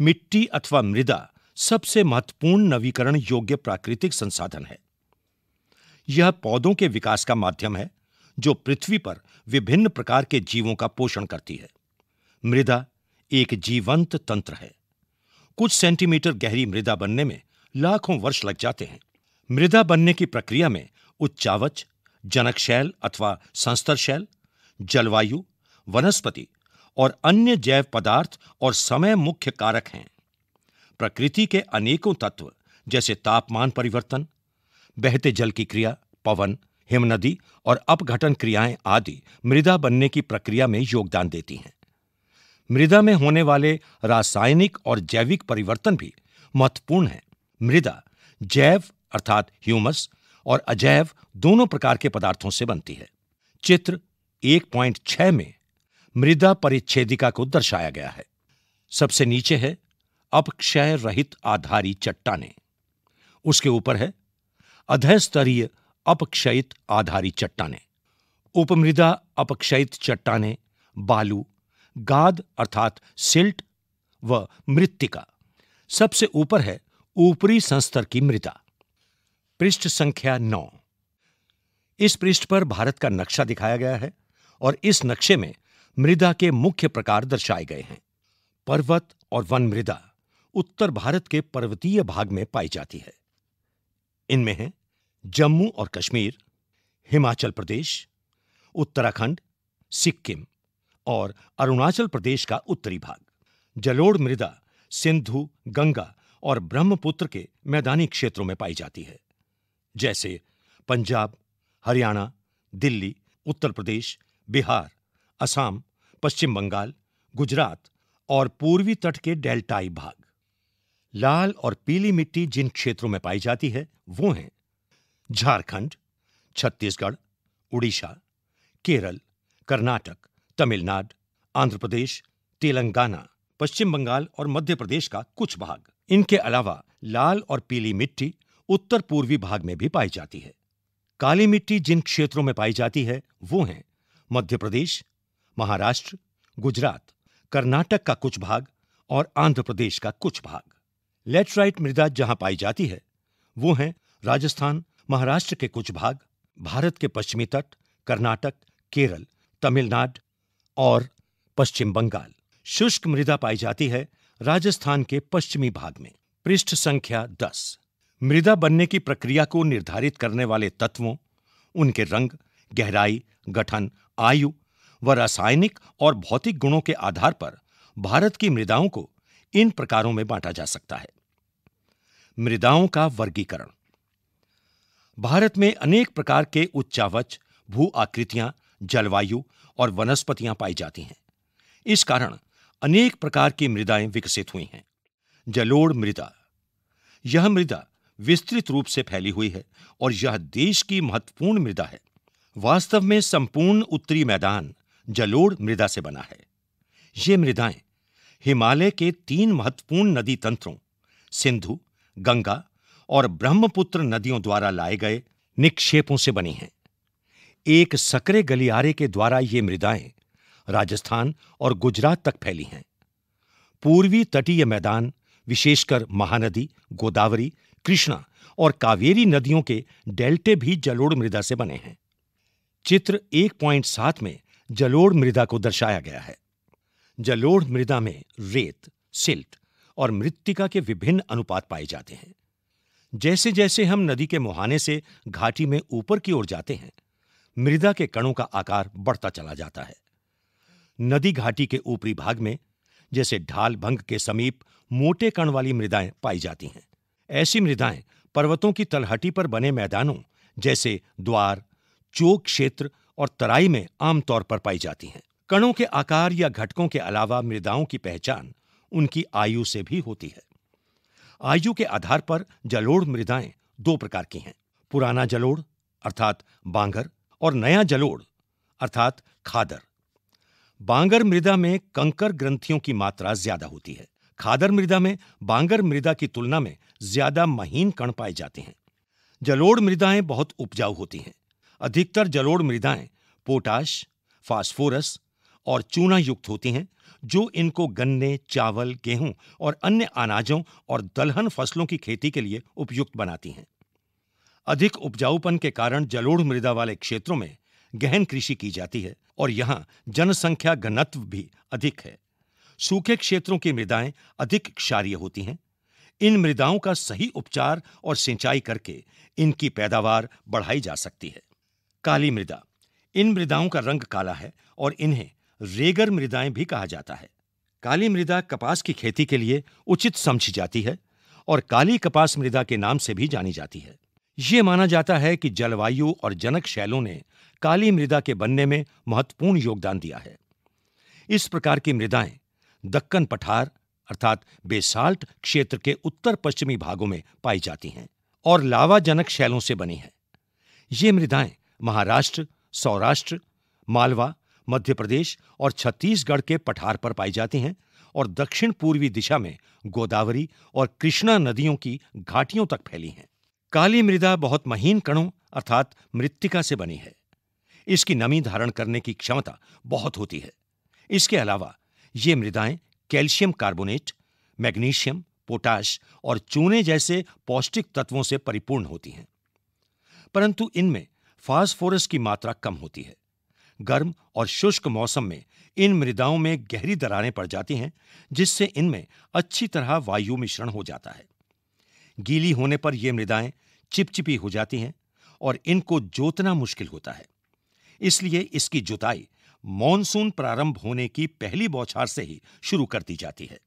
[SPEAKER 1] मिट्टी अथवा मृदा सबसे महत्वपूर्ण नवीकरण योग्य प्राकृतिक संसाधन है यह पौधों के विकास का माध्यम है जो पृथ्वी पर विभिन्न प्रकार के जीवों का पोषण करती है मृदा एक जीवंत तंत्र है कुछ सेंटीमीटर गहरी मृदा बनने में लाखों वर्ष लग जाते हैं मृदा बनने की प्रक्रिया में उच्चावच जनकशैल अथवा संस्तर शैल जलवायु वनस्पति और अन्य जैव पदार्थ और समय मुख्य कारक हैं प्रकृति के अनेकों तत्व जैसे तापमान परिवर्तन बहते जल की क्रिया पवन हिमनदी और अपघटन क्रियाएं आदि मृदा बनने की प्रक्रिया में योगदान देती हैं मृदा में होने वाले रासायनिक और जैविक परिवर्तन भी महत्वपूर्ण हैं मृदा जैव अर्थात ह्यूमस और अजैव दोनों प्रकार के पदार्थों से बनती है चित्र 1.6 में मृदा परिच्छेदिका को दर्शाया गया है सबसे नीचे है अपक्षय रहित आधारी चट्टाने उसके ऊपर है अधस्तरीय अपक्षयित आधारी चट्टाने उपमृदा अपक्षयित चट्टाने बालू गाद अर्थात सिल्ट व मृत्तिका सबसे ऊपर है ऊपरी संस्तर की मृदा पृष्ठ संख्या नौ इस पृष्ठ पर भारत का नक्शा दिखाया गया है और इस नक्शे में मृदा के मुख्य प्रकार दर्शाए गए हैं पर्वत और वन मृदा उत्तर भारत के पर्वतीय भाग में पाई जाती है इनमें हैं जम्मू और कश्मीर हिमाचल प्रदेश उत्तराखंड सिक्किम और अरुणाचल प्रदेश का उत्तरी भाग जलोढ़ मृदा सिंधु गंगा और ब्रह्मपुत्र के मैदानी क्षेत्रों में पाई जाती है जैसे पंजाब हरियाणा दिल्ली उत्तर प्रदेश बिहार असम पश्चिम बंगाल गुजरात और पूर्वी तट के डेल्टाई भाग लाल और पीली मिट्टी जिन क्षेत्रों में पाई जाती है वो हैं झारखंड छत्तीसगढ़ उड़ीसा केरल कर्नाटक तमिलनाडु आंध्र प्रदेश तेलंगाना पश्चिम बंगाल और मध्य प्रदेश का कुछ भाग इनके अलावा लाल और पीली मिट्टी उत्तर पूर्वी भाग में भी पाई जाती है काली मिट्टी जिन क्षेत्रों में पाई जाती है वो हैं मध्य प्रदेश महाराष्ट्र गुजरात कर्नाटक का कुछ भाग और आंध्र प्रदेश का कुछ भाग लेटराइट मृदा जहां पाई जाती है वो हैं राजस्थान महाराष्ट्र के कुछ भाग भारत के पश्चिमी तट कर्नाटक केरल तमिलनाडु और पश्चिम बंगाल शुष्क मृदा पाई जाती है राजस्थान के पश्चिमी भाग में पृष्ठ संख्या 10 मृदा बनने की प्रक्रिया को निर्धारित करने वाले तत्वों उनके रंग गहराई गठन आयु व रासायनिक और भौतिक गुणों के आधार पर भारत की मृदाओं को इन प्रकारों में बांटा जा सकता है मृदाओं का वर्गीकरण भारत में अनेक प्रकार के उच्चावच भू आकृतियां जलवायु और वनस्पतियां पाई जाती हैं इस कारण अनेक प्रकार की मृदाएं विकसित हुई हैं जलोड़ मृदा यह मृदा विस्तृत रूप से फैली हुई है और यह देश की महत्वपूर्ण मृदा है वास्तव में संपूर्ण उत्तरी मैदान जलोड़ मृदा से बना है ये मृदाएं हिमालय के तीन महत्वपूर्ण नदी तंत्रों सिंधु गंगा और ब्रह्मपुत्र नदियों द्वारा लाए गए निक्षेपों से बनी हैं एक सकरे गलियारे के द्वारा ये मृदाएं राजस्थान और गुजरात तक फैली हैं पूर्वी तटीय मैदान विशेषकर महानदी गोदावरी कृष्णा और कावेरी नदियों के डेल्टे भी जलोड़ मृदा से बने हैं चित्र 1.7 में जलोढ़ मृदा को दर्शाया गया है जलोढ़ मृदा में रेत सिल्ट और मृत्तिका के विभिन्न अनुपात पाए जाते हैं जैसे जैसे हम नदी के मुहाने से घाटी में ऊपर की ओर जाते हैं मृदा के कणों का आकार बढ़ता चला जाता है नदी घाटी के ऊपरी भाग में जैसे ढाल भंग के समीप मोटे कण वाली मृदाएं पाई जाती हैं ऐसी मृदाएं पर्वतों की तलहटी पर बने मैदानों जैसे द्वार चोक क्षेत्र और तराई में आमतौर पर पाई जाती हैं कणों के आकार या घटकों के अलावा मृदाओं की पहचान उनकी आयु से भी होती है आयु के आधार पर जलोड़ मृदाएं दो प्रकार की हैं पुराना जलोड़ अर्थात बांगर और नया जलोड़ अर्थात खादर बांगर मृदा में कंकर ग्रंथियों की मात्रा ज्यादा होती है खादर मृदा में बांगर मृदा की तुलना में ज्यादा महीन कण पाए जाते हैं जलोड़ मृदाएं बहुत उपजाऊ होती हैं अधिकतर जलोड़ मृदाएं पोटाश फास्फोरस और चूना युक्त होती हैं जो इनको गन्ने चावल गेहूं और अन्य अनाजों और दलहन फसलों की खेती के लिए उपयुक्त बनाती हैं अधिक उपजाऊपन के कारण जलोढ़ मृदा वाले क्षेत्रों में गहन कृषि की जाती है और यहाँ जनसंख्या घनत्व भी अधिक है सूखे क्षेत्रों की मृदाएं अधिक क्षारीय होती हैं इन मृदाओं का सही उपचार और सिंचाई करके इनकी पैदावार बढ़ाई जा सकती है काली मृदा इन मृदाओं का रंग काला है और इन्हें रेगर मृदाएं भी कहा जाता है काली मृदा कपास की खेती के लिए उचित समझी जाती है और काली कपास मृदा के नाम से भी जानी जाती है ये माना जाता है कि जलवायु और जनक शैलों ने काली मृदा के बनने में महत्वपूर्ण योगदान दिया है इस प्रकार की मृदाएं दक्कन पठार अर्थात बेसाल्ट क्षेत्र के उत्तर पश्चिमी भागों में पाई जाती हैं और लावाजनक शैलों से बनी हैं ये मृदाएं महाराष्ट्र सौराष्ट्र मालवा मध्य प्रदेश और छत्तीसगढ़ के पठार पर पाई जाती हैं और दक्षिण पूर्वी दिशा में गोदावरी और कृष्णा नदियों की घाटियों तक फैली हैं काली मृदा बहुत महीन कणों अर्थात मृत्तिका से बनी है इसकी नमी धारण करने की क्षमता बहुत होती है इसके अलावा ये मृदाएं कैल्शियम कार्बोनेट मैग्नीशियम पोटाश और चूने जैसे पौष्टिक तत्वों से परिपूर्ण होती हैं परंतु इनमें फास्फोरस की मात्रा कम होती है गर्म और शुष्क मौसम में इन मृदाओं में गहरी दरारें पड़ जाती हैं जिससे इनमें अच्छी तरह वायु मिश्रण हो जाता है गीली होने पर ये मृदाएं चिपचिपी हो जाती हैं और इनको जोतना मुश्किल होता है इसलिए इसकी जुताई मॉनसून प्रारंभ होने की पहली बौछार से ही शुरू कर दी जाती है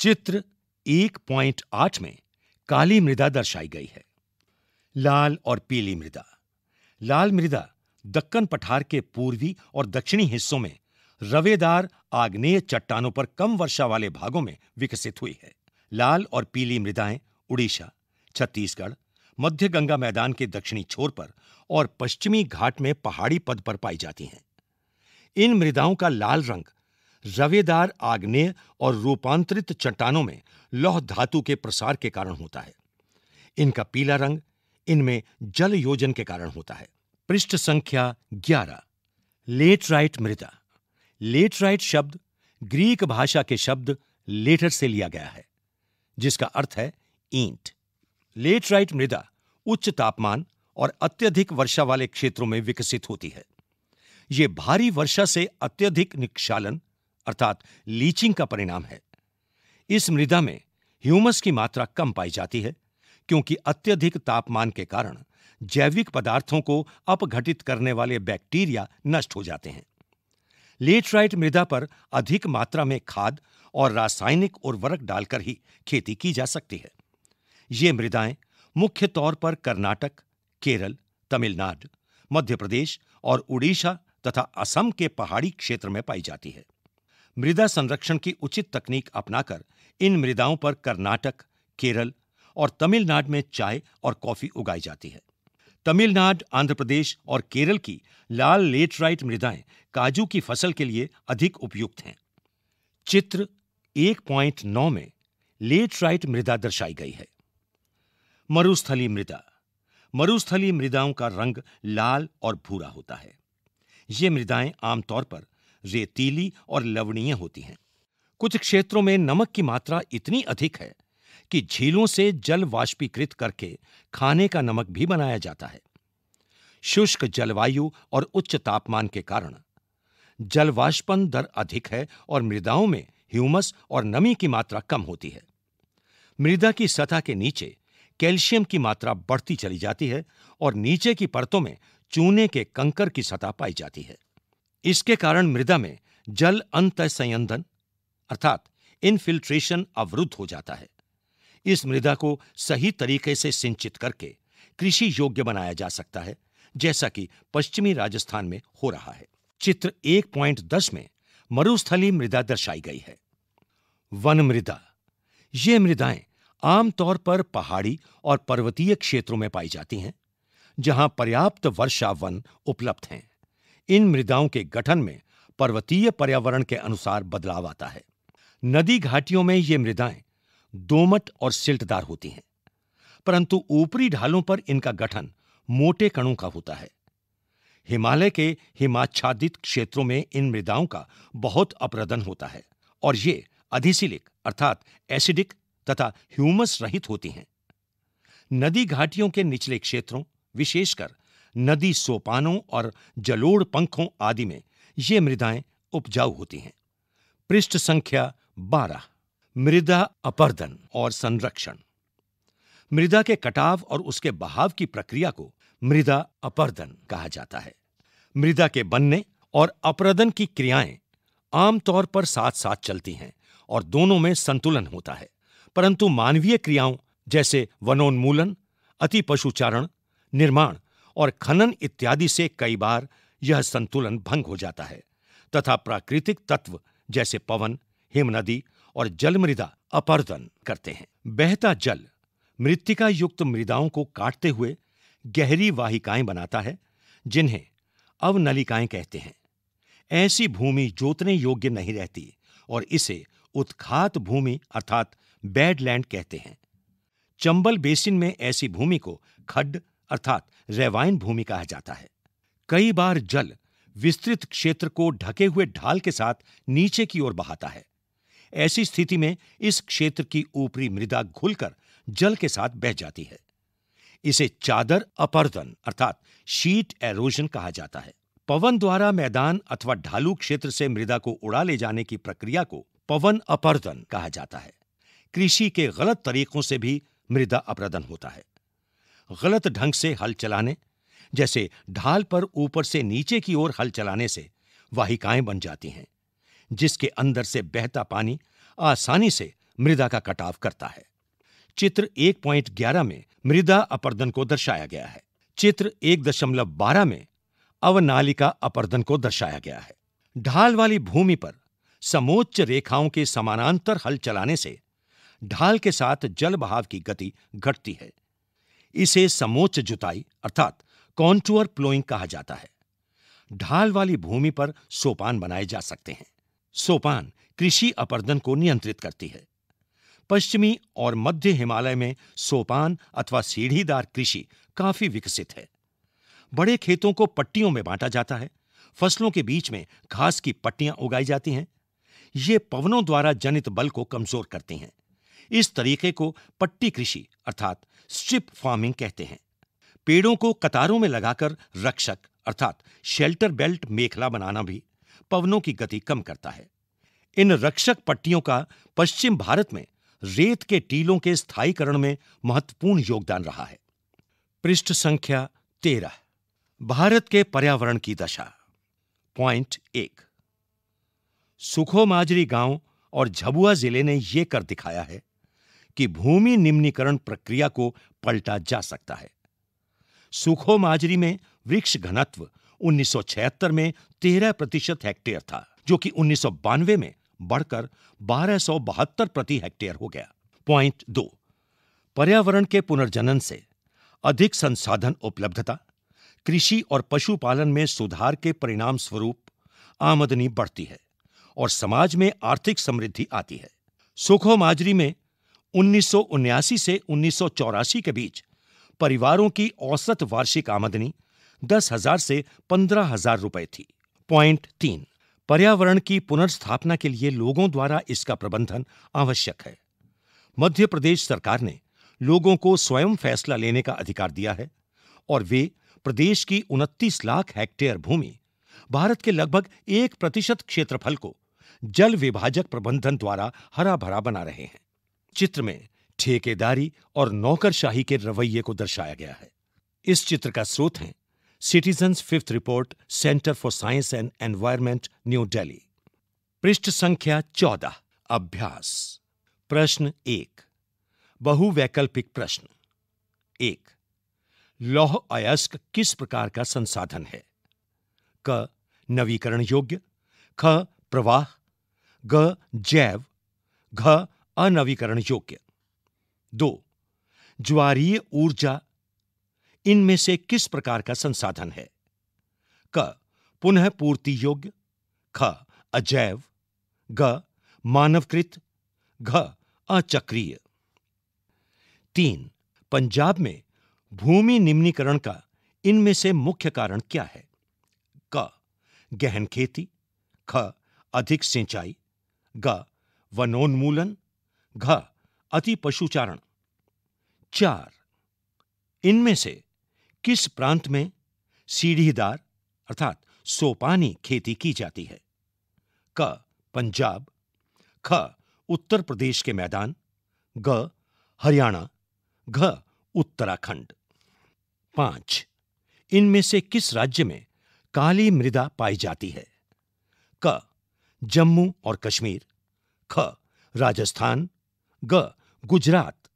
[SPEAKER 1] चित्र 1.8 में काली मृदा दर्शाई गई है लाल और पीली मृदा लाल मृदा दक्कन पठार के पूर्वी और दक्षिणी हिस्सों में रवेदार आग्नेय चट्टानों पर कम वर्षा वाले भागों में विकसित हुई है लाल और पीली मृदाएं उड़ीसा छत्तीसगढ़ मध्य गंगा मैदान के दक्षिणी छोर पर और पश्चिमी घाट में पहाड़ी पद पर पाई जाती हैं इन मृदाओं का लाल रंग रवेदार आग्नेय और रूपांतरित चट्टानों में लौह धातु के प्रसार के कारण होता है इनका पीला रंग इनमें जल योजन के कारण होता है पृष्ठ संख्या 11 लेट राइट मृदा लेट राइट शब्द ग्रीक भाषा के शब्द लेटर से लिया गया है जिसका अर्थ है ईंट लेट राइट मृदा उच्च तापमान और अत्यधिक वर्षा वाले क्षेत्रों में विकसित होती है यह भारी वर्षा से अत्यधिक निक्षालन अर्थात लीचिंग का परिणाम है इस मृदा में ह्यूमस की मात्रा कम पाई जाती है क्योंकि अत्यधिक तापमान के कारण जैविक पदार्थों को अपघटित करने वाले बैक्टीरिया नष्ट हो जाते हैं लेटराइट मृदा पर अधिक मात्रा में खाद और रासायनिक उर्वरक डालकर ही खेती की जा सकती है ये मृदाएं मुख्य तौर पर कर्नाटक केरल तमिलनाडु मध्य प्रदेश और उड़ीसा तथा असम के पहाड़ी क्षेत्र में पाई जाती है मृदा संरक्षण की उचित तकनीक अपनाकर इन मृदाओं पर कर्नाटक केरल और तमिलनाडु में चाय और कॉफी उगाई जाती है तमिलनाडु, आंध्र प्रदेश और केरल की लाल लेटराइट मृदाएं काजू की फसल के लिए अधिक उपयुक्त हैं चित्र 1.9 में लेटराइट मृदा दर्शाई गई है मरुस्थली मृदा मरुस्थली मृदाओं का रंग लाल और भूरा होता है ये मृदाएं आमतौर पर रेतीली और लवणीय होती हैं कुछ क्षेत्रों में नमक की मात्रा इतनी अधिक है कि झीलों से जल वाष्पीकृत करके खाने का नमक भी बनाया जाता है शुष्क जलवायु और उच्च तापमान के कारण जलवाष्पन दर अधिक है और मृदाओं में ह्यूमस और नमी की मात्रा कम होती है मृदा की सतह के नीचे कैल्शियम की मात्रा बढ़ती चली जाती है और नीचे की परतों में चूने के कंकर की सतह पाई जाती है इसके कारण मृदा में जल अंत संयंधन अर्थात इनफिल्ट्रेशन अवरुद्ध हो जाता है इस मृदा को सही तरीके से सिंचित करके कृषि योग्य बनाया जा सकता है जैसा कि पश्चिमी राजस्थान में हो रहा है चित्र 1.10 में मरुस्थली मृदा दर्शाई गई है वन मृदा ये मृदाएं आमतौर पर पहाड़ी और पर्वतीय क्षेत्रों में पाई जाती हैं जहां पर्याप्त वर्षा वन उपलब्ध हैं इन मृदाओं के गठन में पर्वतीय पर्यावरण के अनुसार बदलाव आता है नदी घाटियों में ये मृदाएं दोमट और सिल्टदार होती हैं परंतु ऊपरी ढालों पर इनका गठन मोटे कणों का होता है हिमालय के हिमाच्छादित क्षेत्रों में इन मृदाओं का बहुत अपरदन होता है और ये अधिसिलिक अर्थात एसिडिक तथा ह्यूमस रहित होती हैं नदी घाटियों के निचले क्षेत्रों विशेषकर नदी सोपानों और जलोड़ पंखों आदि में ये मृदाएं उपजाऊ होती हैं पृष्ठ संख्या बारह मृदा अपर्दन और संरक्षण मृदा के कटाव और उसके बहाव की प्रक्रिया को मृदा अपर्दन कहा जाता है मृदा के बनने और अपरदन की क्रियाएं आमतौर पर साथ साथ चलती हैं और दोनों में संतुलन होता है परंतु मानवीय क्रियाओं जैसे वनोन्मूलन अति पशुचारण निर्माण और खनन इत्यादि से कई बार यह संतुलन भंग हो जाता है तथा प्राकृतिक तत्व जैसे पवन हिमनदी और जल मृदा अपर्दन करते हैं बहता जल मृतिका युक्त मृदाओं को काटते हुए गहरी वाहिकाएं बनाता है जिन्हें अवनलिकाएं कहते हैं ऐसी भूमि जोतने योग्य नहीं रहती और इसे उत्खात भूमि अर्थात बेडलैंड कहते हैं चंबल बेसिन में ऐसी भूमि को खड्ड अर्थात रेवाइन भूमि कहा जाता है कई बार जल विस्तृत क्षेत्र को ढके हुए ढाल के साथ नीचे की ओर बहाता है ऐसी स्थिति में इस क्षेत्र की ऊपरी मृदा घुलकर जल के साथ बह जाती है इसे चादर अपर्दन अर्थात शीट एरोजन कहा जाता है पवन द्वारा मैदान अथवा ढालू क्षेत्र से मृदा को उड़ा ले जाने की प्रक्रिया को पवन अपर्दन कहा जाता है कृषि के गलत तरीकों से भी मृदा अपर्दन होता है गलत ढंग से हल चलाने जैसे ढाल पर ऊपर से नीचे की ओर हल चलाने से वाहिकाएं बन जाती हैं जिसके अंदर से बहता पानी आसानी से मृदा का कटाव करता है चित्र 1.11 में मृदा अपर्दन को दर्शाया गया है चित्र 1.12 में अवनालिका अपर्दन को दर्शाया गया है ढाल वाली भूमि पर समोच्च रेखाओं के समानांतर हल चलाने से ढाल के साथ जल बहाव की गति घटती है इसे समोच्च जुताई अर्थात कॉन्टूअर प्लोइंग कहा जाता है ढाल वाली भूमि पर सोपान बनाए जा सकते हैं सोपान कृषि अपर्दन को नियंत्रित करती है पश्चिमी और मध्य हिमालय में सोपान अथवा सीढ़ीदार कृषि काफी विकसित है बड़े खेतों को पट्टियों में बांटा जाता है फसलों के बीच में घास की पट्टियां उगाई जाती हैं ये पवनों द्वारा जनित बल को कमजोर करती हैं इस तरीके को पट्टी कृषि अर्थात स्ट्रिप फार्मिंग कहते हैं पेड़ों को कतारों में लगाकर रक्षक अर्थात शेल्टर बेल्ट मेखला बनाना भी पवनों की गति कम करता है इन रक्षक पट्टियों का पश्चिम भारत में रेत के टीलों के स्थायीकरण में महत्वपूर्ण योगदान रहा है पृष्ठ संख्या तेरह भारत के पर्यावरण की दशा पॉइंट एक सुखोमाजरी गांव और झबुआ जिले ने यह कर दिखाया है कि भूमि निम्नीकरण प्रक्रिया को पलटा जा सकता है सुखोमाजरी में वृक्ष घनत्व 1976 में 13 प्रतिशत हेक्टेयर था जो कि उन्नीस में बढ़कर बारह प्रति हेक्टेयर हो गया पॉइंट दो पर्यावरण के पुनर्जनन से अधिक संसाधन उपलब्धता कृषि और पशुपालन में सुधार के परिणाम स्वरूप आमदनी बढ़ती है और समाज में आर्थिक समृद्धि आती है सुखो माजरी में उन्नीस से उन्नीस के बीच परिवारों की औसत वार्षिक आमदनी दस हजार से पंद्रह हजार रुपए थी पॉइंट तीन पर्यावरण की पुनर्स्थापना के लिए लोगों द्वारा इसका प्रबंधन आवश्यक है मध्य प्रदेश सरकार ने लोगों को स्वयं फैसला लेने का अधिकार दिया है और वे प्रदेश की उनतीस लाख हेक्टेयर भूमि भारत के लगभग एक प्रतिशत क्षेत्रफल को जल विभाजक प्रबंधन द्वारा हरा भरा बना रहे हैं चित्र में ठेकेदारी और नौकरशाही के रवैये को दर्शाया गया है इस चित्र का स्रोत है citizens fifth report centre for science and environment New Delhi पृष्ठ संख्या चौदह अभ्यास प्रश्न एक बहुवैकल्पिक प्रश्न एक लौह अयस्क किस प्रकार का संसाधन है क नवीकरण योग्य ख प्रवाह ग जैव घ अनवीकरण योग्य दो ज्वारीय ऊर्जा इनमें से किस प्रकार का संसाधन है क पुनः पूर्ति योग्य ख अजैव ग मानवकृत घ अचक्रिय तीन पंजाब में भूमि निम्नीकरण का इनमें से मुख्य कारण क्या है क गहन खेती ख अधिक सिंचाई ग वनोन्मूलन घ अति पशुचारण चार इनमें से किस प्रांत में सीढ़ीदार अर्थात सोपानी खेती की जाती है क पंजाब ख उत्तर प्रदेश के मैदान ग हरियाणा घ उत्तराखंड पांच इनमें से किस राज्य में काली मृदा पाई जाती है क जम्मू और कश्मीर ख राजस्थान ग गुजरात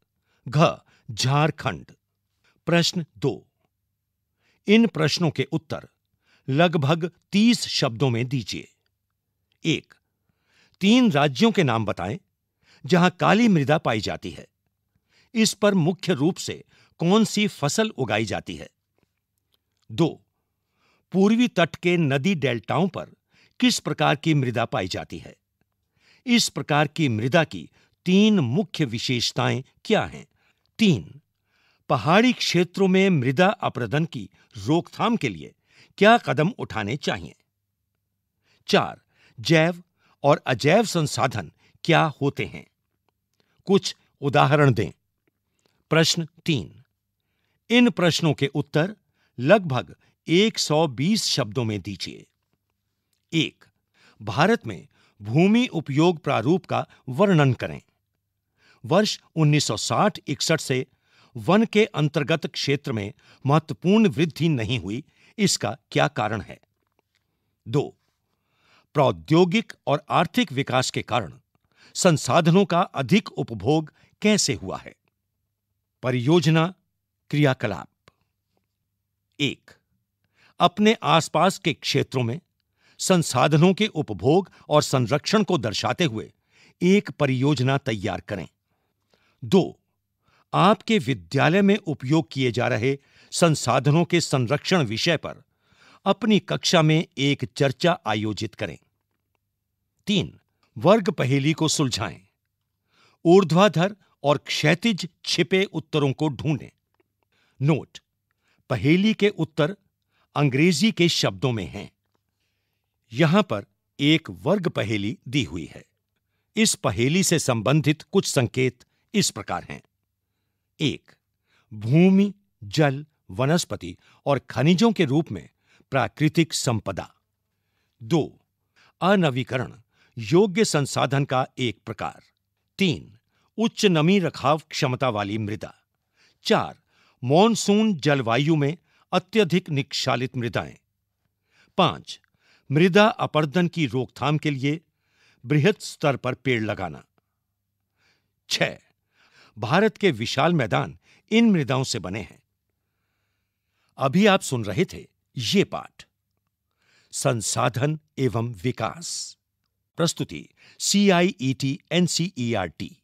[SPEAKER 1] घ झारखंड प्रश्न दो इन प्रश्नों के उत्तर लगभग तीस शब्दों में दीजिए एक तीन राज्यों के नाम बताएं जहां काली मृदा पाई जाती है इस पर मुख्य रूप से कौन सी फसल उगाई जाती है दो पूर्वी तट के नदी डेल्टाओं पर किस प्रकार की मृदा पाई जाती है इस प्रकार की मृदा की तीन मुख्य विशेषताएं क्या हैं तीन पहाड़ी क्षेत्रों में मृदा अपरदन की रोकथाम के लिए क्या कदम उठाने चाहिए चार जैव और अजैव संसाधन क्या होते हैं कुछ उदाहरण दें प्रश्न तीन इन प्रश्नों के उत्तर लगभग 120 शब्दों में दीजिए एक भारत में भूमि उपयोग प्रारूप का वर्णन करें वर्ष 1960-61 से वन के अंतर्गत क्षेत्र में महत्वपूर्ण वृद्धि नहीं हुई इसका क्या कारण है दो प्रौद्योगिक और आर्थिक विकास के कारण संसाधनों का अधिक उपभोग कैसे हुआ है परियोजना क्रियाकलाप एक अपने आसपास के क्षेत्रों में संसाधनों के उपभोग और संरक्षण को दर्शाते हुए एक परियोजना तैयार करें दो आपके विद्यालय में उपयोग किए जा रहे संसाधनों के संरक्षण विषय पर अपनी कक्षा में एक चर्चा आयोजित करें तीन वर्ग पहेली को सुलझाएं ऊर्ध्वाधर और क्षैतिज छिपे उत्तरों को ढूंढें नोट पहेली के उत्तर अंग्रेजी के शब्दों में हैं यहां पर एक वर्ग पहेली दी हुई है इस पहेली से संबंधित कुछ संकेत इस प्रकार हैं एक भूमि जल वनस्पति और खनिजों के रूप में प्राकृतिक संपदा दो अनवीकरण योग्य संसाधन का एक प्रकार तीन उच्च नमी रखाव क्षमता वाली मृदा चार मॉनसून जलवायु में अत्यधिक निक्षालित मृदाएं पांच मृदा अपर्दन की रोकथाम के लिए बृहत स्तर पर पेड़ लगाना छह भारत के विशाल मैदान इन मृदाओं से बने हैं अभी आप सुन रहे थे ये पाठ संसाधन एवं विकास प्रस्तुति सी सीआईईटी एनसीईआरटी